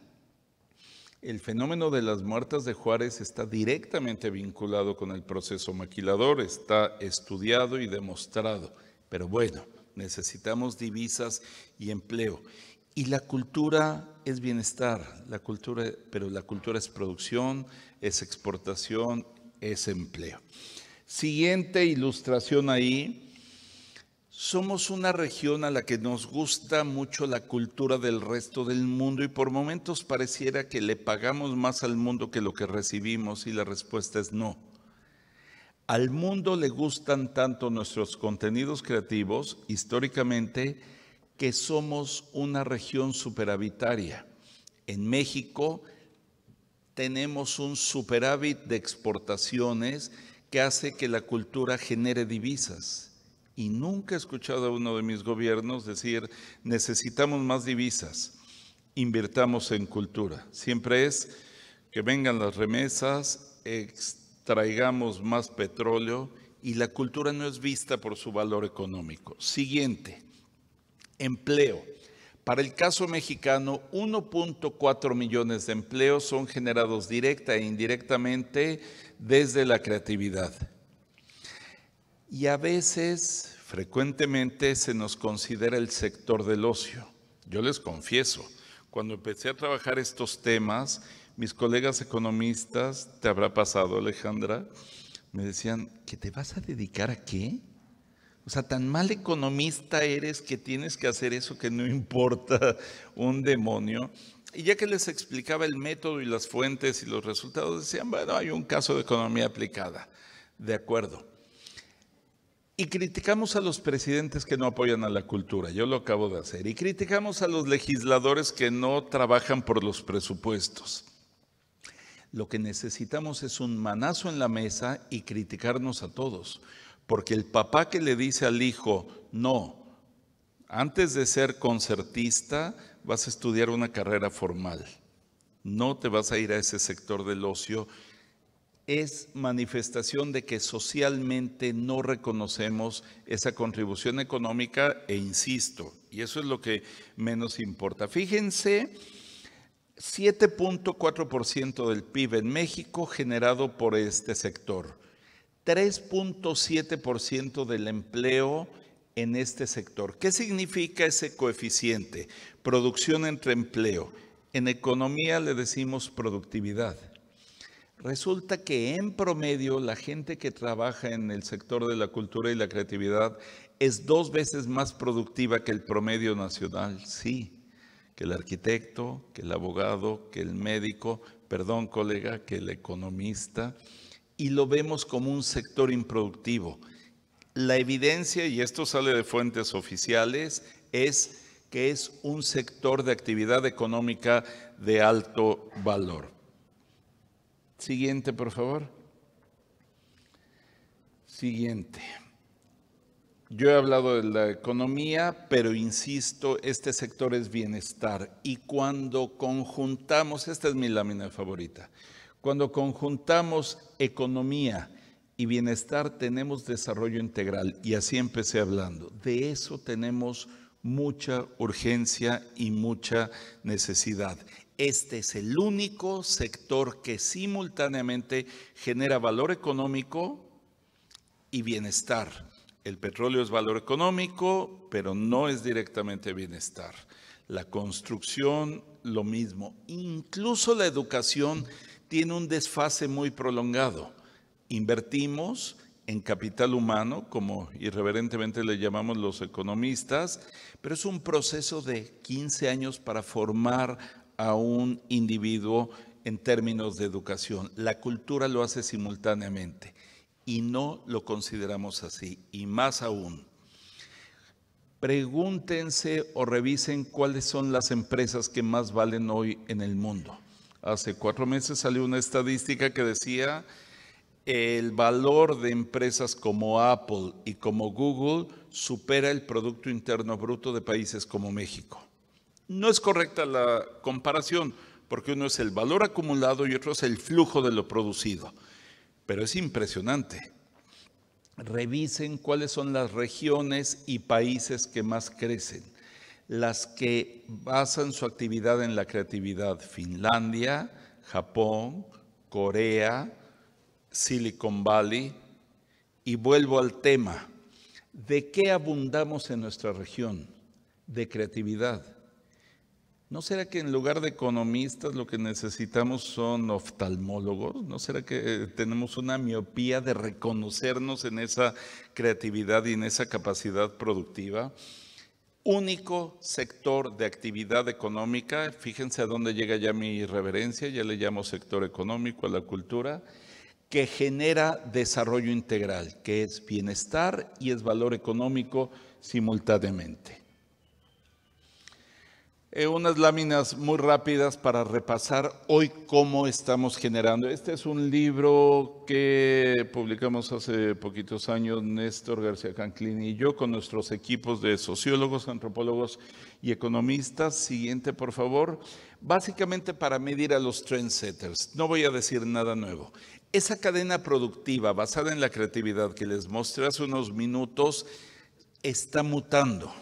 el fenómeno de las muertas de Juárez está directamente vinculado con el proceso maquilador, está estudiado y demostrado. Pero bueno, necesitamos divisas y empleo. Y la cultura es bienestar, la cultura, pero la cultura es producción, es exportación, es empleo. Siguiente ilustración ahí somos una región a la que nos gusta mucho la cultura del resto del mundo y por momentos pareciera que le pagamos más al mundo que lo que recibimos y la respuesta es no. Al mundo le gustan tanto nuestros contenidos creativos históricamente que somos una región superavitaria. En México tenemos un superávit de exportaciones que hace que la cultura genere divisas y nunca he escuchado a uno de mis gobiernos decir, necesitamos más divisas, invirtamos en cultura. Siempre es que vengan las remesas, extraigamos más petróleo y la cultura no es vista por su valor económico. Siguiente, empleo. Para el caso mexicano, 1.4 millones de empleos son generados directa e indirectamente desde la creatividad. Y a veces, frecuentemente, se nos considera el sector del ocio. Yo les confieso, cuando empecé a trabajar estos temas, mis colegas economistas, te habrá pasado Alejandra, me decían, ¿que te vas a dedicar a qué? O sea, tan mal economista eres que tienes que hacer eso que no importa un demonio. Y ya que les explicaba el método y las fuentes y los resultados, decían, bueno, hay un caso de economía aplicada. De acuerdo. Y criticamos a los presidentes que no apoyan a la cultura, yo lo acabo de hacer. Y criticamos a los legisladores que no trabajan por los presupuestos. Lo que necesitamos es un manazo en la mesa y criticarnos a todos. Porque el papá que le dice al hijo, no, antes de ser concertista vas a estudiar una carrera formal. No te vas a ir a ese sector del ocio es manifestación de que socialmente no reconocemos esa contribución económica e insisto, y eso es lo que menos importa. Fíjense, 7.4% del PIB en México generado por este sector, 3.7% del empleo en este sector. ¿Qué significa ese coeficiente? Producción entre empleo. En economía le decimos productividad Resulta que en promedio la gente que trabaja en el sector de la cultura y la creatividad es dos veces más productiva que el promedio nacional, sí, que el arquitecto, que el abogado, que el médico, perdón colega, que el economista, y lo vemos como un sector improductivo. La evidencia, y esto sale de fuentes oficiales, es que es un sector de actividad económica de alto valor. Siguiente, por favor. Siguiente. Yo he hablado de la economía, pero insisto, este sector es bienestar. Y cuando conjuntamos, esta es mi lámina favorita, cuando conjuntamos economía y bienestar tenemos desarrollo integral. Y así empecé hablando. De eso tenemos mucha urgencia y mucha necesidad. Este es el único sector que simultáneamente genera valor económico y bienestar. El petróleo es valor económico, pero no es directamente bienestar. La construcción, lo mismo. Incluso la educación tiene un desfase muy prolongado. Invertimos en capital humano, como irreverentemente le llamamos los economistas, pero es un proceso de 15 años para formar a un individuo en términos de educación. La cultura lo hace simultáneamente y no lo consideramos así. Y más aún, pregúntense o revisen cuáles son las empresas que más valen hoy en el mundo. Hace cuatro meses salió una estadística que decía el valor de empresas como Apple y como Google supera el Producto Interno Bruto de países como México. No es correcta la comparación, porque uno es el valor acumulado y otro es el flujo de lo producido. Pero es impresionante. Revisen cuáles son las regiones y países que más crecen. Las que basan su actividad en la creatividad. Finlandia, Japón, Corea, Silicon Valley. Y vuelvo al tema. ¿De qué abundamos en nuestra región? De creatividad ¿No será que en lugar de economistas lo que necesitamos son oftalmólogos? ¿No será que eh, tenemos una miopía de reconocernos en esa creatividad y en esa capacidad productiva? Único sector de actividad económica, fíjense a dónde llega ya mi reverencia, ya le llamo sector económico a la cultura, que genera desarrollo integral, que es bienestar y es valor económico simultáneamente. Eh, unas láminas muy rápidas para repasar hoy cómo estamos generando. Este es un libro que publicamos hace poquitos años Néstor García Canclín y yo con nuestros equipos de sociólogos, antropólogos y economistas. Siguiente, por favor. Básicamente para medir a los trendsetters. No voy a decir nada nuevo. Esa cadena productiva basada en la creatividad que les mostré hace unos minutos está mutando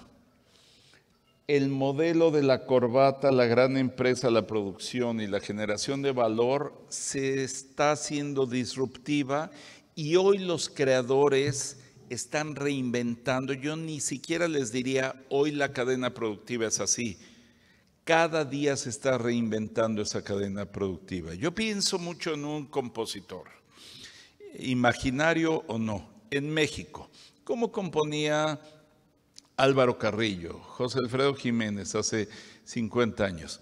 el modelo de la corbata, la gran empresa, la producción y la generación de valor se está haciendo disruptiva y hoy los creadores están reinventando. Yo ni siquiera les diría, hoy la cadena productiva es así. Cada día se está reinventando esa cadena productiva. Yo pienso mucho en un compositor, imaginario o no, en México. ¿Cómo componía Álvaro Carrillo, José Alfredo Jiménez, hace 50 años.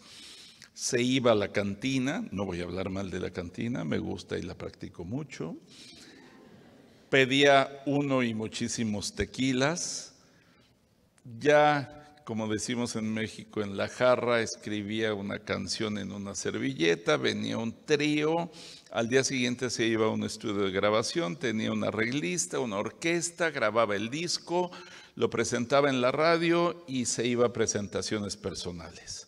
Se iba a la cantina, no voy a hablar mal de la cantina, me gusta y la practico mucho. Pedía uno y muchísimos tequilas. Ya, como decimos en México, en la jarra escribía una canción en una servilleta, venía un trío, al día siguiente se iba a un estudio de grabación, tenía una arreglista, una orquesta, grababa el disco, lo presentaba en la radio y se iba a presentaciones personales,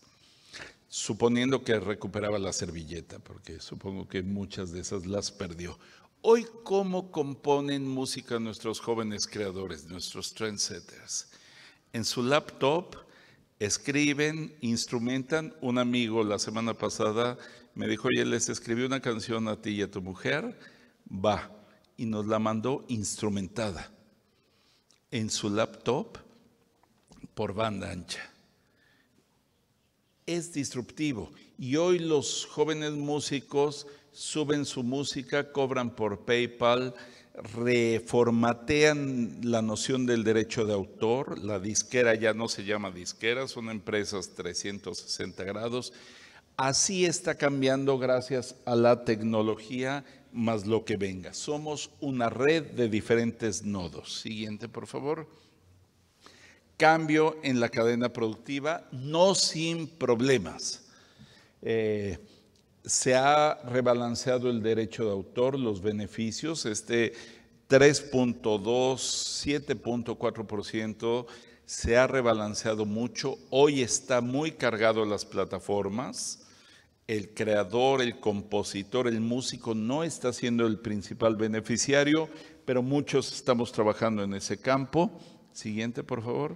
suponiendo que recuperaba la servilleta, porque supongo que muchas de esas las perdió. Hoy, ¿cómo componen música nuestros jóvenes creadores, nuestros trendsetters? En su laptop escriben, instrumentan. Un amigo la semana pasada me dijo, oye, les escribí una canción a ti y a tu mujer, va, y nos la mandó instrumentada en su laptop por banda ancha. Es disruptivo y hoy los jóvenes músicos suben su música, cobran por PayPal, reformatean la noción del derecho de autor, la disquera ya no se llama disquera, son empresas 360 grados. Así está cambiando gracias a la tecnología más lo que venga. Somos una red de diferentes nodos. Siguiente, por favor. Cambio en la cadena productiva, no sin problemas. Eh, se ha rebalanceado el derecho de autor, los beneficios, este 3.2, 7.4% se ha rebalanceado mucho. Hoy está muy cargado las plataformas el creador, el compositor, el músico no está siendo el principal beneficiario, pero muchos estamos trabajando en ese campo. Siguiente, por favor.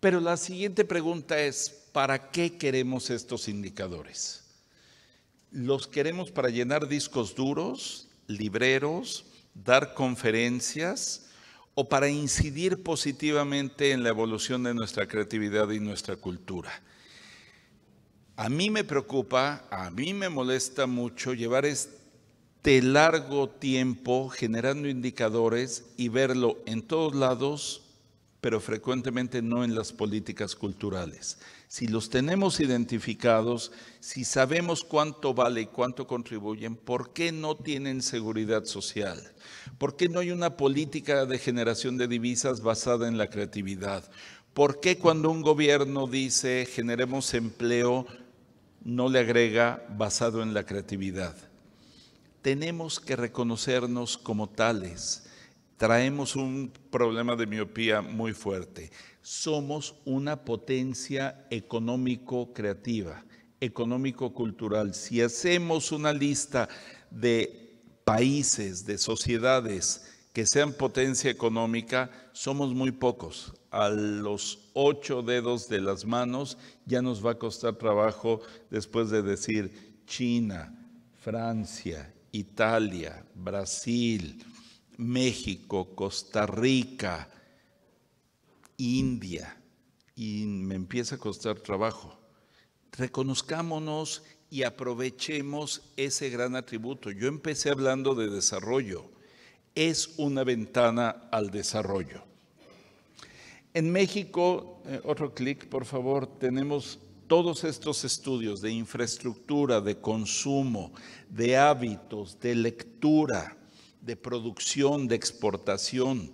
Pero la siguiente pregunta es, ¿para qué queremos estos indicadores? ¿Los queremos para llenar discos duros, libreros, dar conferencias o para incidir positivamente en la evolución de nuestra creatividad y nuestra cultura? A mí me preocupa, a mí me molesta mucho llevar este largo tiempo generando indicadores y verlo en todos lados, pero frecuentemente no en las políticas culturales. Si los tenemos identificados, si sabemos cuánto vale y cuánto contribuyen, ¿por qué no tienen seguridad social? ¿Por qué no hay una política de generación de divisas basada en la creatividad? ¿Por qué cuando un gobierno dice generemos empleo, no le agrega basado en la creatividad. Tenemos que reconocernos como tales. Traemos un problema de miopía muy fuerte. Somos una potencia económico-creativa, económico-cultural. Si hacemos una lista de países, de sociedades, que sean potencia económica, somos muy pocos. A los ocho dedos de las manos ya nos va a costar trabajo después de decir China, Francia, Italia, Brasil, México, Costa Rica, India. Y me empieza a costar trabajo. Reconozcámonos y aprovechemos ese gran atributo. Yo empecé hablando de desarrollo es una ventana al desarrollo. En México, eh, otro clic por favor, tenemos todos estos estudios de infraestructura, de consumo, de hábitos, de lectura, de producción, de exportación.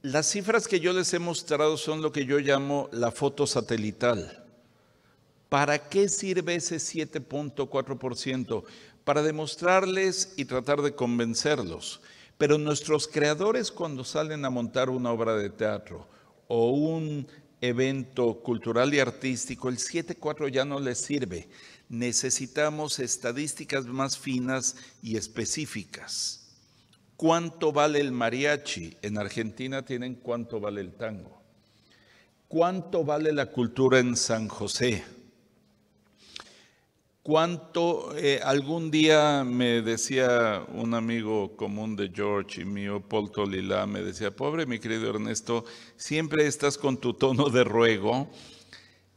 Las cifras que yo les he mostrado son lo que yo llamo la foto satelital. ¿Para qué sirve ese 7.4%? para demostrarles y tratar de convencerlos. Pero nuestros creadores cuando salen a montar una obra de teatro o un evento cultural y artístico, el 4 ya no les sirve. Necesitamos estadísticas más finas y específicas. ¿Cuánto vale el mariachi? En Argentina tienen cuánto vale el tango. ¿Cuánto vale la cultura en San José? ¿Cuánto eh, algún día me decía un amigo común de George y mío, Paul Tolila, me decía, pobre mi querido Ernesto, siempre estás con tu tono de ruego?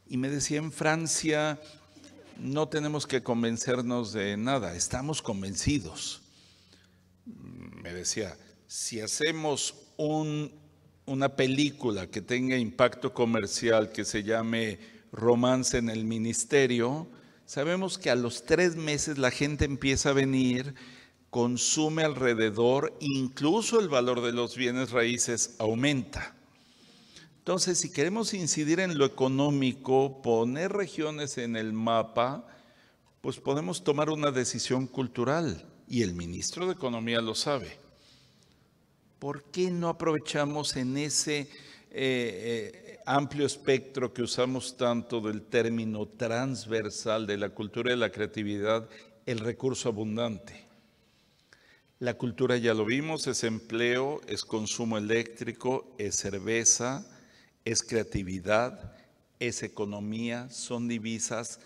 Y me decía, en Francia no tenemos que convencernos de nada, estamos convencidos. Me decía, si hacemos una película que tenga impacto comercial, que se llame Romance en el Ministerio, Sabemos que a los tres meses la gente empieza a venir, consume alrededor, incluso el valor de los bienes raíces aumenta. Entonces, si queremos incidir en lo económico, poner regiones en el mapa, pues podemos tomar una decisión cultural. Y el ministro de Economía lo sabe. ¿Por qué no aprovechamos en ese, eh, eh, amplio espectro que usamos tanto del término transversal de la cultura y la creatividad, el recurso abundante. La cultura ya lo vimos, es empleo, es consumo eléctrico, es cerveza, es creatividad, es economía, son divisas.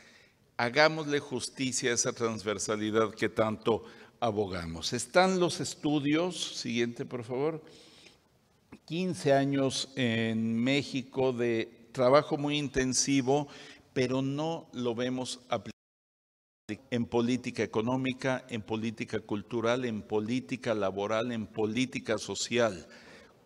Hagámosle justicia a esa transversalidad que tanto abogamos. Están los estudios, siguiente por favor 15 años en México de trabajo muy intensivo, pero no lo vemos aplicado en política económica, en política cultural, en política laboral, en política social.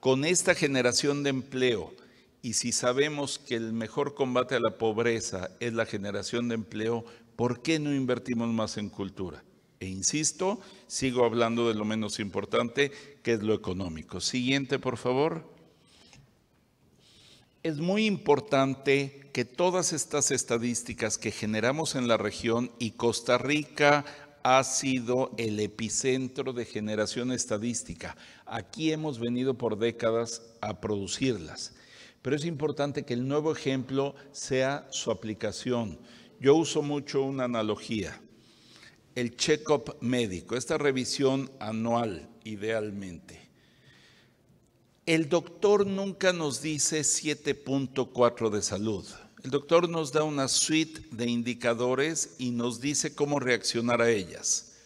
Con esta generación de empleo, y si sabemos que el mejor combate a la pobreza es la generación de empleo, ¿por qué no invertimos más en cultura? E insisto, sigo hablando de lo menos importante, que es lo económico. Siguiente, por favor. Es muy importante que todas estas estadísticas que generamos en la región y Costa Rica ha sido el epicentro de generación estadística. Aquí hemos venido por décadas a producirlas, pero es importante que el nuevo ejemplo sea su aplicación. Yo uso mucho una analogía el check-up médico, esta revisión anual, idealmente. El doctor nunca nos dice 7.4 de salud. El doctor nos da una suite de indicadores y nos dice cómo reaccionar a ellas.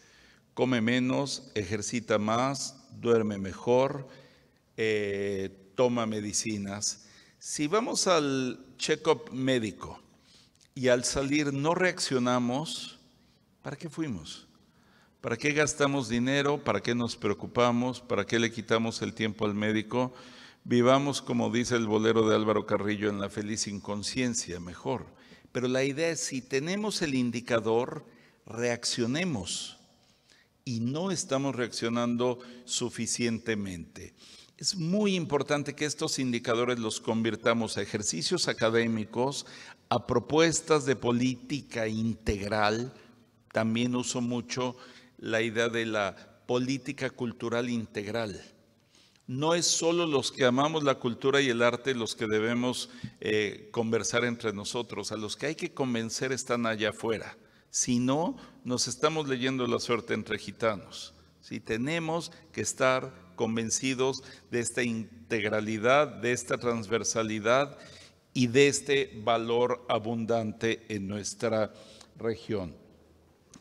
Come menos, ejercita más, duerme mejor, eh, toma medicinas. Si vamos al check-up médico y al salir no reaccionamos, ¿Para qué fuimos? ¿Para qué gastamos dinero? ¿Para qué nos preocupamos? ¿Para qué le quitamos el tiempo al médico? Vivamos, como dice el bolero de Álvaro Carrillo, en la feliz inconsciencia, mejor. Pero la idea es, si tenemos el indicador, reaccionemos. Y no estamos reaccionando suficientemente. Es muy importante que estos indicadores los convirtamos a ejercicios académicos, a propuestas de política integral, también uso mucho la idea de la política cultural integral. No es solo los que amamos la cultura y el arte los que debemos eh, conversar entre nosotros, a los que hay que convencer están allá afuera. Si no, nos estamos leyendo la suerte entre gitanos. Si tenemos que estar convencidos de esta integralidad, de esta transversalidad y de este valor abundante en nuestra región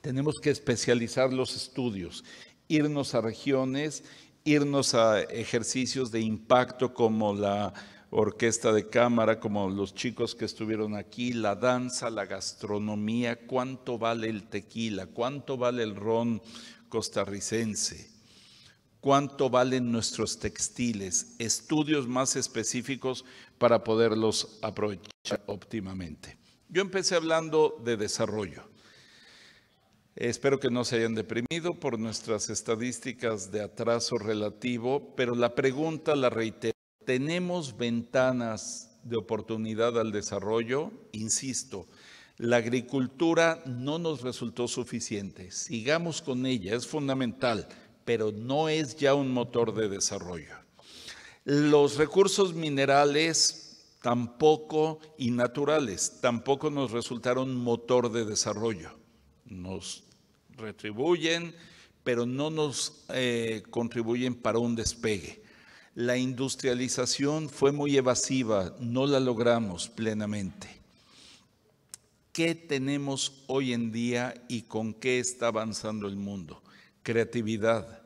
tenemos que especializar los estudios, irnos a regiones, irnos a ejercicios de impacto como la orquesta de cámara, como los chicos que estuvieron aquí, la danza, la gastronomía, cuánto vale el tequila, cuánto vale el ron costarricense, cuánto valen nuestros textiles, estudios más específicos para poderlos aprovechar óptimamente. Yo empecé hablando de desarrollo. Espero que no se hayan deprimido por nuestras estadísticas de atraso relativo, pero la pregunta la reitero. ¿Tenemos ventanas de oportunidad al desarrollo? Insisto, la agricultura no nos resultó suficiente. Sigamos con ella, es fundamental, pero no es ya un motor de desarrollo. Los recursos minerales tampoco y naturales tampoco nos resultaron motor de desarrollo. Nos retribuyen, pero no nos eh, contribuyen para un despegue. La industrialización fue muy evasiva, no la logramos plenamente. ¿Qué tenemos hoy en día y con qué está avanzando el mundo? Creatividad.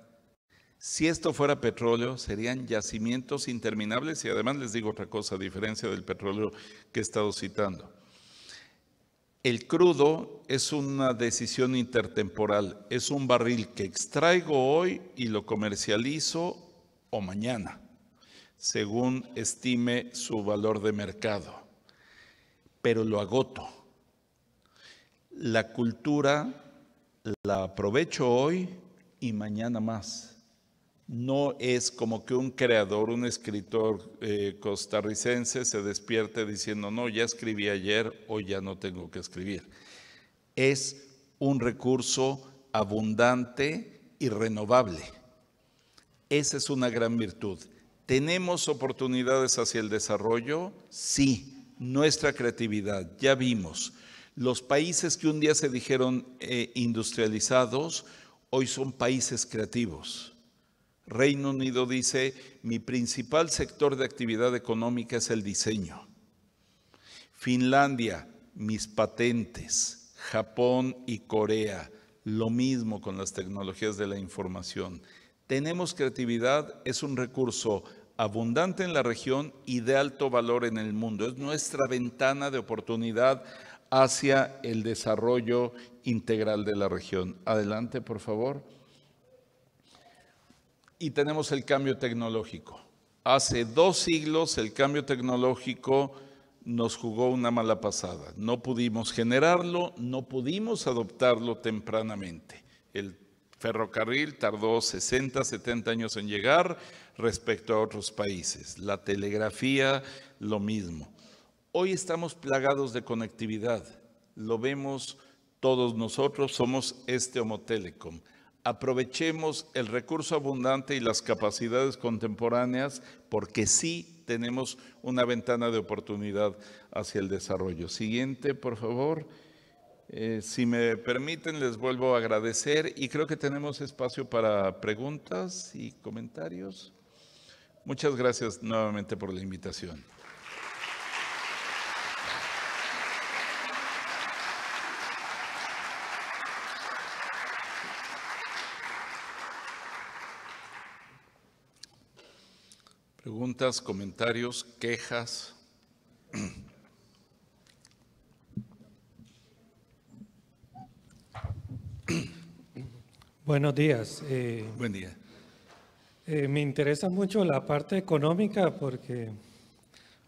Si esto fuera petróleo, serían yacimientos interminables y además les digo otra cosa, a diferencia del petróleo que he estado citando. El crudo es una decisión intertemporal, es un barril que extraigo hoy y lo comercializo o mañana, según estime su valor de mercado, pero lo agoto. La cultura la aprovecho hoy y mañana más no es como que un creador, un escritor eh, costarricense se despierte diciendo, no, ya escribí ayer, hoy ya no tengo que escribir. Es un recurso abundante y renovable. Esa es una gran virtud. ¿Tenemos oportunidades hacia el desarrollo? Sí, nuestra creatividad, ya vimos. Los países que un día se dijeron eh, industrializados, hoy son países creativos Reino Unido dice, mi principal sector de actividad económica es el diseño. Finlandia, mis patentes. Japón y Corea, lo mismo con las tecnologías de la información. Tenemos creatividad, es un recurso abundante en la región y de alto valor en el mundo. Es nuestra ventana de oportunidad hacia el desarrollo integral de la región. Adelante, por favor y tenemos el cambio tecnológico. Hace dos siglos el cambio tecnológico nos jugó una mala pasada. No pudimos generarlo, no pudimos adoptarlo tempranamente. El ferrocarril tardó 60, 70 años en llegar respecto a otros países. La telegrafía, lo mismo. Hoy estamos plagados de conectividad. Lo vemos todos nosotros, somos este Homo Telecom aprovechemos el recurso abundante y las capacidades contemporáneas porque sí tenemos una ventana de oportunidad hacia el desarrollo. Siguiente, por favor. Eh, si me permiten, les vuelvo a agradecer y creo que tenemos espacio para preguntas y comentarios. Muchas gracias nuevamente por la invitación. preguntas, comentarios, quejas. Buenos días. Eh, Buen día. Eh, me interesa mucho la parte económica porque,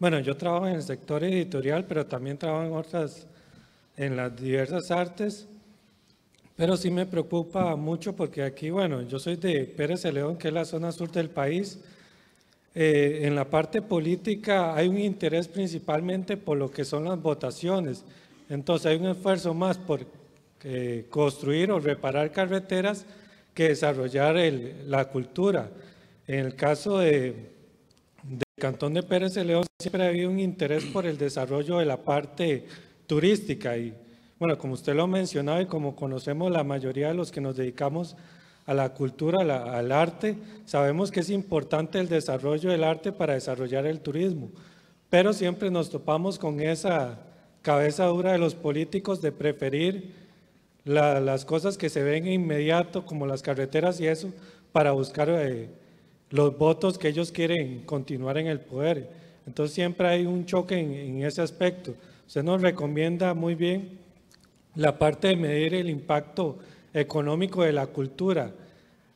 bueno, yo trabajo en el sector editorial, pero también trabajo en otras, en las diversas artes. Pero sí me preocupa mucho porque aquí, bueno, yo soy de Pérez de León, que es la zona sur del país, eh, en la parte política hay un interés principalmente por lo que son las votaciones. Entonces hay un esfuerzo más por eh, construir o reparar carreteras que desarrollar la cultura. En el caso de, del Cantón de Pérez de León siempre ha habido un interés por el desarrollo de la parte turística y bueno, como usted lo ha mencionado y como conocemos la mayoría de los que nos dedicamos a la cultura, al arte. Sabemos que es importante el desarrollo del arte para desarrollar el turismo, pero siempre nos topamos con esa cabeza dura de los políticos de preferir las cosas que se ven inmediato, como las carreteras y eso, para buscar eh, los votos que ellos quieren continuar en el poder. Entonces siempre hay un choque en, en ese aspecto. Usted nos recomienda muy bien la parte de medir el impacto económico de la cultura.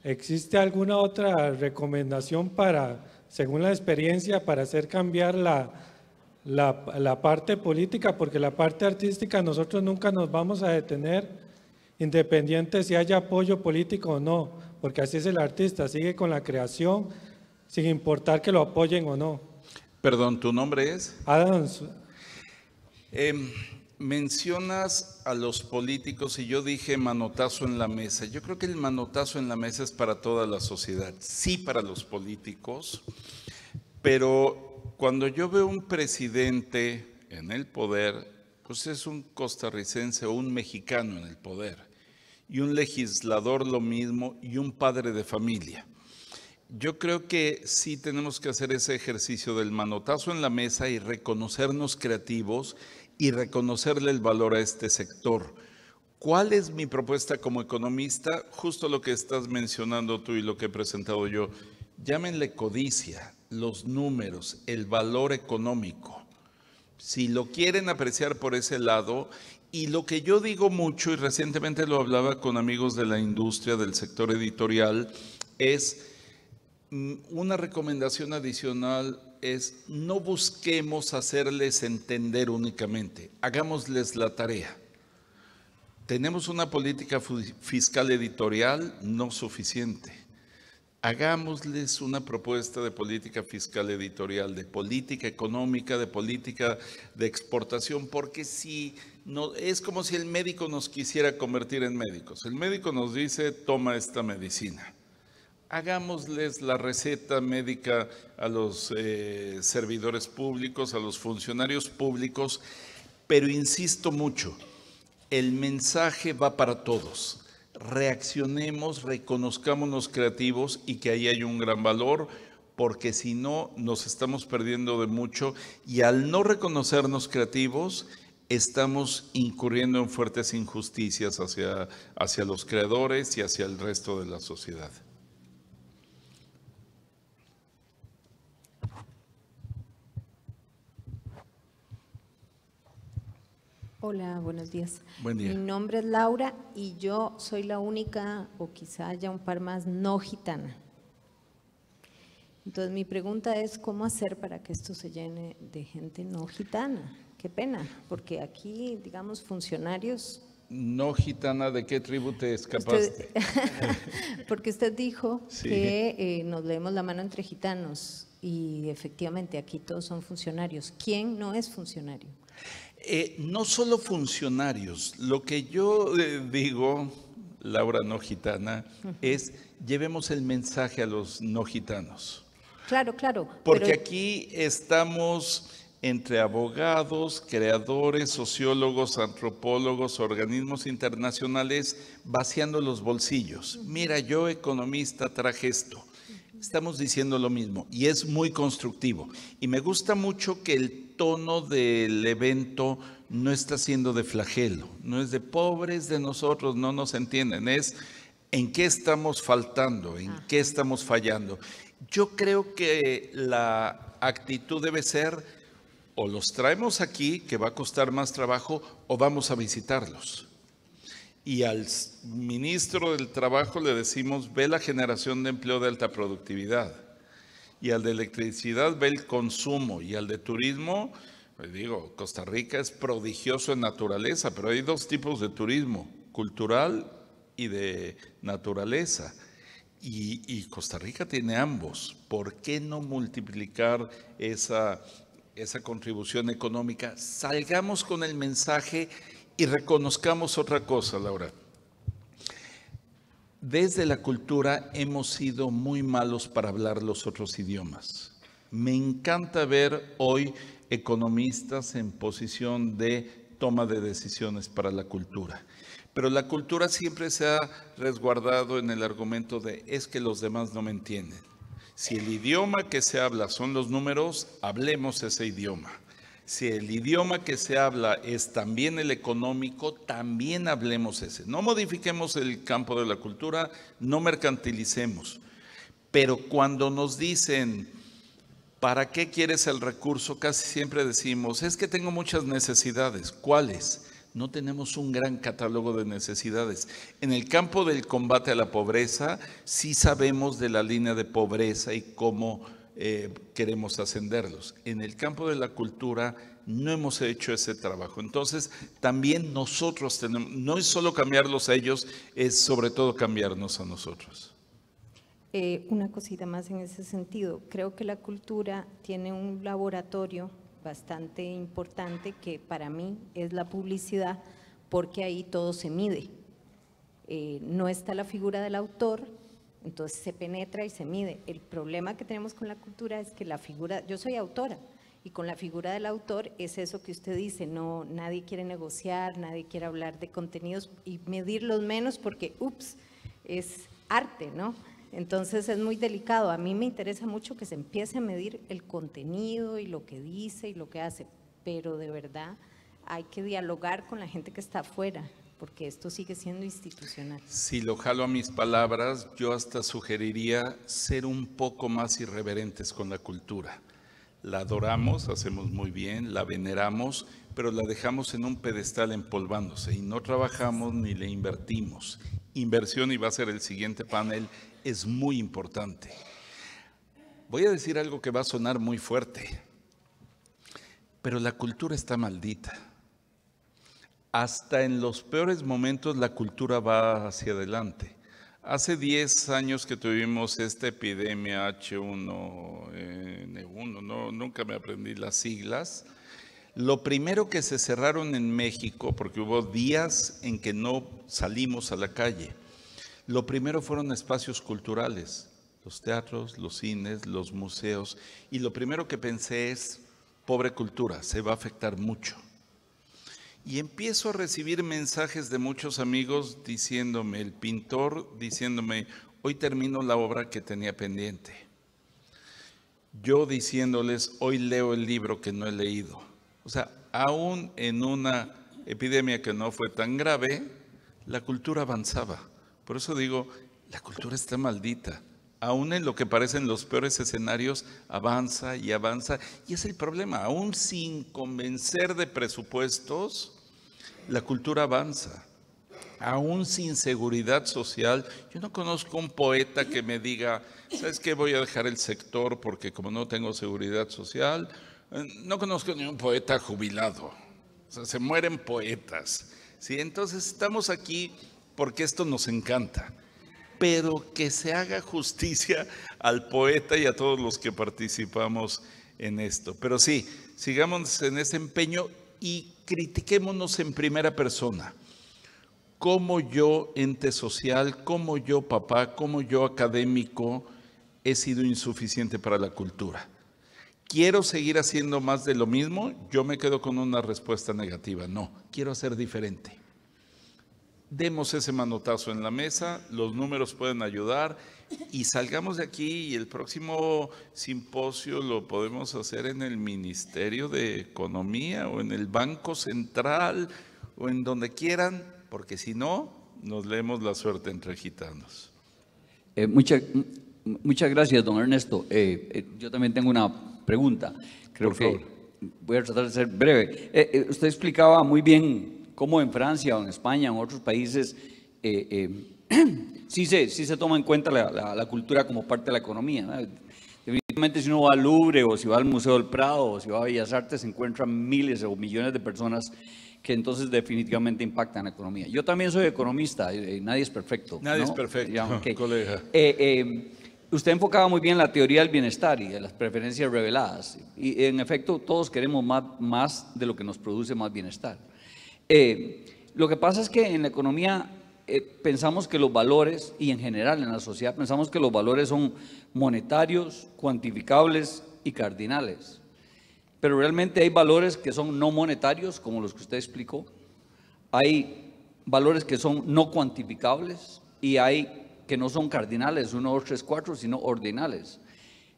¿Existe alguna otra recomendación para, según la experiencia, para hacer cambiar la, la, la parte política? Porque la parte artística nosotros nunca nos vamos a detener, independiente si haya apoyo político o no, porque así es el artista, sigue con la creación, sin importar que lo apoyen o no. Perdón, ¿tu nombre es? Adams. Em, Mencionas a los políticos y yo dije manotazo en la mesa. Yo creo que el manotazo en la mesa es para toda la sociedad, sí para los políticos, pero cuando yo veo un presidente en el poder, pues es un costarricense o un mexicano en el poder, y un legislador lo mismo, y un padre de familia. Yo creo que sí tenemos que hacer ese ejercicio del manotazo en la mesa y reconocernos creativos y reconocerle el valor a este sector. ¿Cuál es mi propuesta como economista? Justo lo que estás mencionando tú y lo que he presentado yo. Llámenle codicia, los números, el valor económico. Si lo quieren apreciar por ese lado, y lo que yo digo mucho, y recientemente lo hablaba con amigos de la industria, del sector editorial, es mm, una recomendación adicional es no busquemos hacerles entender únicamente, hagámosles la tarea. Tenemos una política fiscal editorial no suficiente. Hagámosles una propuesta de política fiscal editorial, de política económica, de política de exportación, porque si no, es como si el médico nos quisiera convertir en médicos. El médico nos dice, toma esta medicina hagámosles la receta médica a los eh, servidores públicos, a los funcionarios públicos, pero insisto mucho, el mensaje va para todos. Reaccionemos, reconozcámonos creativos y que ahí hay un gran valor, porque si no nos estamos perdiendo de mucho y al no reconocernos creativos, estamos incurriendo en fuertes injusticias hacia, hacia los creadores y hacia el resto de la sociedad. Hola, buenos días. Mi nombre es Laura y yo soy la única, o quizá haya un par más, no gitana. Entonces mi pregunta es, ¿cómo hacer para que esto se llene de gente no gitana? Qué pena, porque aquí, digamos, funcionarios... No gitana, ¿de qué tribu te escapaste? porque usted dijo que eh, nos leemos la mano entre gitanos y efectivamente aquí todos son funcionarios. ¿Quién no es funcionario? Eh, no solo funcionarios, lo que yo eh, digo, Laura no gitana, es llevemos el mensaje a los no gitanos. Claro, claro. Porque aquí estamos entre abogados, creadores, sociólogos, antropólogos, organismos internacionales, vaciando los bolsillos. Mira, yo economista traje esto estamos diciendo lo mismo y es muy constructivo. Y me gusta mucho que el tono del evento no está siendo de flagelo, no es de pobres de nosotros, no nos entienden, es en qué estamos faltando, en qué estamos fallando. Yo creo que la actitud debe ser o los traemos aquí, que va a costar más trabajo, o vamos a visitarlos y al ministro del Trabajo le decimos, ve la generación de empleo de alta productividad. Y al de electricidad, ve el consumo. Y al de turismo, pues digo, Costa Rica es prodigioso en naturaleza, pero hay dos tipos de turismo, cultural y de naturaleza. Y, Costa Rica tiene ambos. ¿Por qué no multiplicar esa, esa contribución económica? Salgamos con el mensaje y reconozcamos otra cosa, Laura. Desde la cultura hemos sido muy malos para hablar los otros idiomas. Me encanta ver hoy economistas en posición de toma de decisiones para la cultura. Pero la cultura siempre se ha resguardado en el argumento de es que los demás no me entienden. Si el idioma que se habla son los números, hablemos ese idioma. Si el idioma que se habla es también el económico, también hablemos ese. No modifiquemos el campo de la cultura, no mercantilicemos. Pero cuando nos dicen, ¿para qué quieres el recurso? Casi siempre decimos, es que tengo muchas necesidades. ¿Cuáles? No tenemos un gran catálogo de necesidades. En el campo del combate a la pobreza, sí sabemos de la línea de pobreza y cómo eh, queremos ascenderlos. En el campo de la cultura no hemos hecho ese trabajo. Entonces, también nosotros tenemos, no es solo cambiarlos a ellos, es sobre todo cambiarnos a nosotros. Eh, una cosita más en ese sentido. Creo que la cultura tiene un laboratorio bastante importante que para mí es la publicidad, porque ahí todo se mide. Eh, no está la figura del autor, entonces se penetra y se mide. El problema que tenemos con la cultura es que la figura, yo soy autora, y con la figura del autor es eso que usted dice, no, nadie quiere negociar, nadie quiere hablar de contenidos y medirlos menos porque, ups, es arte, ¿no? Entonces es muy delicado. A mí me interesa mucho que se empiece a medir el contenido y lo que dice y lo que hace, pero de verdad hay que dialogar con la gente que está afuera porque esto sigue siendo institucional. Si lo jalo a mis palabras, yo hasta sugeriría ser un poco más irreverentes con la cultura. La adoramos, hacemos muy bien, la veneramos, pero la dejamos en un pedestal empolvándose y no trabajamos ni le invertimos. Inversión, y va a ser el siguiente panel, es muy importante. Voy a decir algo que va a sonar muy fuerte, pero la cultura está maldita hasta en los peores momentos la cultura va hacia adelante. Hace 10 años que tuvimos esta epidemia H1N1, nunca me aprendí las siglas. Lo primero que se cerraron en México, porque hubo días en que no salimos a la calle, lo primero fueron espacios culturales, los teatros, los cines, los museos, y lo primero que pensé es, pobre cultura, se va a afectar mucho y empiezo a recibir mensajes de muchos amigos diciéndome, el pintor diciéndome, hoy termino la obra que tenía pendiente. Yo diciéndoles, hoy leo el libro que no he leído. O sea, aún en una epidemia que no fue tan grave, la cultura avanzaba. Por eso digo, la cultura está maldita. Aún en lo que parecen los peores escenarios, avanza y avanza. Y es el problema, aún sin convencer de presupuestos, la cultura avanza. Aún sin seguridad social, yo no conozco un poeta que me diga, ¿sabes qué? Voy a dejar el sector porque como no tengo seguridad social, eh, no conozco ni un poeta jubilado. O sea, se mueren poetas. ¿sí? Entonces estamos aquí porque esto nos encanta. Pero que se haga justicia al poeta y a todos los que participamos en esto. Pero sí, sigamos en ese empeño y critiquémonos en primera persona. como yo, ente social, como yo, papá, como yo, académico, he sido insuficiente para la cultura? ¿Quiero seguir haciendo más de lo mismo? Yo me quedo con una respuesta negativa. No, quiero hacer diferente. Demos ese manotazo en la mesa, los números pueden ayudar y salgamos de aquí y el próximo simposio lo podemos hacer en el Ministerio de Economía o en el Banco Central o en donde quieran, porque si no, nos leemos la suerte entre gitanos. Eh, muchas gracias, don Ernesto. Eh, eh, yo también tengo una pregunta. Creo que voy a tratar de ser breve. usted explicaba muy bien cómo en Francia o en España o en otros países... sí, se, sí se toma en cuenta la, cultura como parte de la economía. Definitivamente si uno va al Louvre o si va al Museo del Prado o si va a Bellas Artes, se encuentran miles o millones de personas que entonces definitivamente impactan la economía. Yo también soy economista y, eh, eh, nadie es perfecto. Nadie es perfecto, colega. Eh, usted enfocaba muy bien la teoría del bienestar y de las preferencias reveladas. Y en efecto, todos queremos más, más de lo que nos produce más bienestar. lo que pasa es que en la economía eh, pensamos que los valores, y en general en la sociedad, pensamos que los valores son monetarios, cuantificables y cardinales. Pero realmente hay valores que son no monetarios, como los que usted explicó. Hay valores que son no cuantificables y hay que no son cardinales, uno, dos, tres, cuatro, sino ordinales.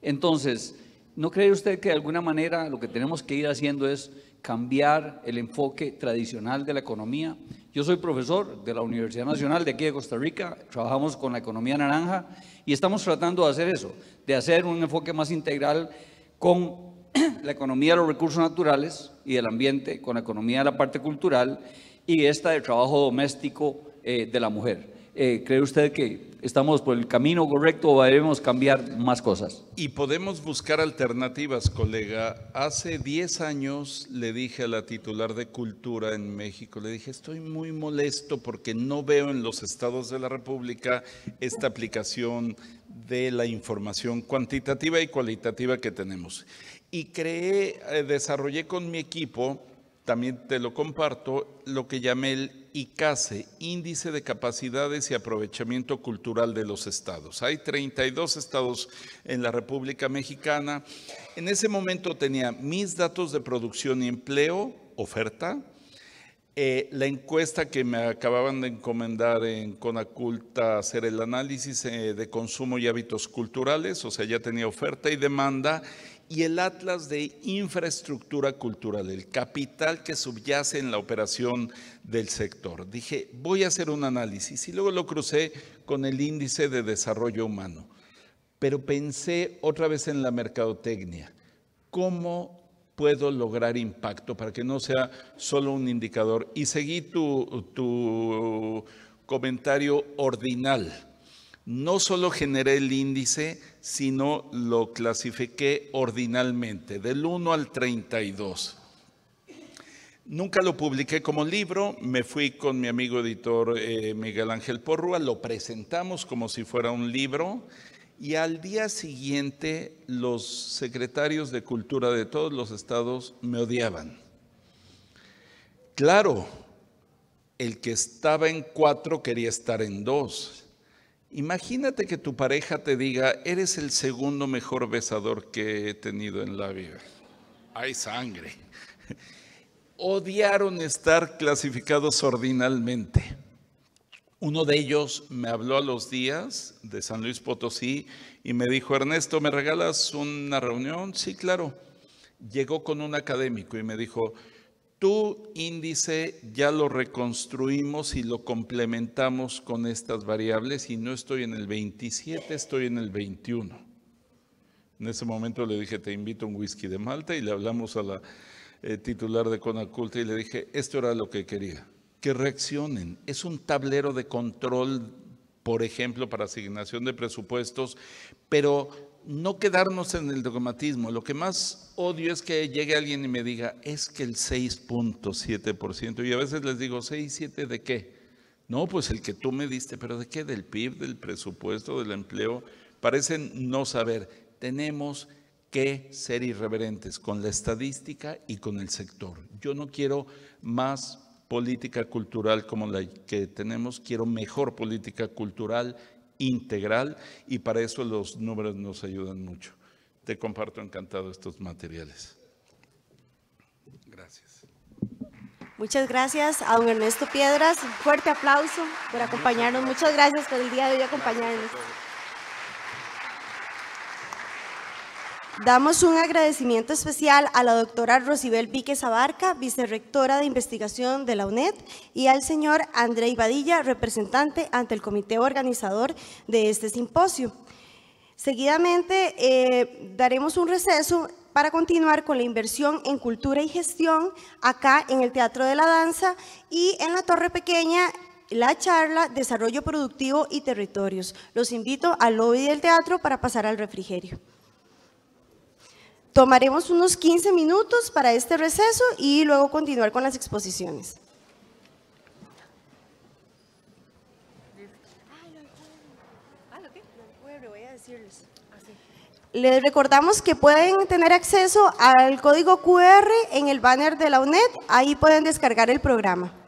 Entonces, ¿no cree usted que de alguna manera lo que tenemos que ir haciendo es cambiar el enfoque tradicional de la economía? Yo soy profesor de la Universidad Nacional de aquí de Costa Rica, trabajamos con la economía naranja y estamos tratando de hacer eso, de hacer un enfoque más integral con la economía de los recursos naturales y del ambiente, con la economía de la parte cultural y esta de trabajo doméstico eh, de la mujer. Eh, ¿Cree usted que estamos por el camino correcto o debemos cambiar más cosas. Y podemos buscar alternativas, colega. Hace 10 años le dije a la titular de Cultura en México, le dije, estoy muy molesto porque no veo en los estados de la República esta aplicación de la información cuantitativa y cualitativa que tenemos. Y creé, eh, desarrollé con mi equipo también te lo comparto, lo que llamé el ICASE, Índice de Capacidades y Aprovechamiento Cultural de los Estados. Hay 32 estados en la República Mexicana. En ese momento tenía mis datos de producción y empleo, oferta, eh, la encuesta que me acababan de encomendar en Conaculta hacer el análisis eh, de consumo y hábitos culturales, o sea, ya tenía oferta y demanda, y el Atlas de Infraestructura Cultural, el capital que subyace en la operación del sector. Dije, voy a hacer un análisis y luego lo crucé con el índice de desarrollo humano. Pero pensé otra vez en la mercadotecnia. ¿Cómo puedo lograr impacto para que no sea solo un indicador? Y seguí tu, tu comentario ordinal no solo generé el índice, sino lo clasifiqué ordinalmente, del 1 al 32. Nunca lo publiqué como libro, me fui con mi amigo editor eh, Miguel Ángel Porrua, lo presentamos como si fuera un libro y al día siguiente los secretarios de cultura de todos los estados me odiaban. Claro, el que estaba en cuatro quería estar en dos Imagínate que tu pareja te diga, eres el segundo mejor besador que he tenido en la vida. Hay sangre. Odiaron estar clasificados ordinalmente. Uno de ellos me habló a los días de San Luis Potosí y me dijo, Ernesto, ¿me regalas una reunión? Sí, claro. Llegó con un académico y me dijo, tu índice ya lo reconstruimos y lo complementamos con estas variables y no estoy en el 27, estoy en el 21. En ese momento le dije, te invito un whisky de Malta y le hablamos a la eh, titular de Conaculta y le dije, esto era lo que quería, que reaccionen. Es un tablero de control, por ejemplo, para asignación de presupuestos, pero no quedarnos en el dogmatismo. Lo que más odio es que llegue alguien y me diga, es que el 6.7%, y a veces les digo, ¿6.7% de qué? No, pues el que tú me diste, pero ¿de qué? Del PIB, del presupuesto, del empleo. Parecen no saber. Tenemos que ser irreverentes con la estadística y con el sector. Yo no quiero más política cultural como la que tenemos, quiero mejor política cultural integral y para eso los números nos ayudan mucho te comparto encantado estos materiales. Gracias. Muchas gracias a don Ernesto Piedras. Un fuerte aplauso por acompañarnos. Muchas gracias por el día de hoy acompañarnos. Damos un agradecimiento especial a la doctora Rosibel Víquez Abarca, vicerrectora de investigación de la UNED, y al señor André Badilla, representante ante el comité organizador de este simposio. Seguidamente eh, daremos un receso para continuar con la inversión en cultura y gestión acá en el Teatro de la Danza y en la Torre Pequeña la charla Desarrollo Productivo y Territorios. Los invito al lobby del teatro para pasar al refrigerio. Tomaremos unos 15 minutos para este receso y luego continuar con las exposiciones. Les recordamos que pueden tener acceso al código QR en el banner de la UNED, ahí pueden descargar el programa.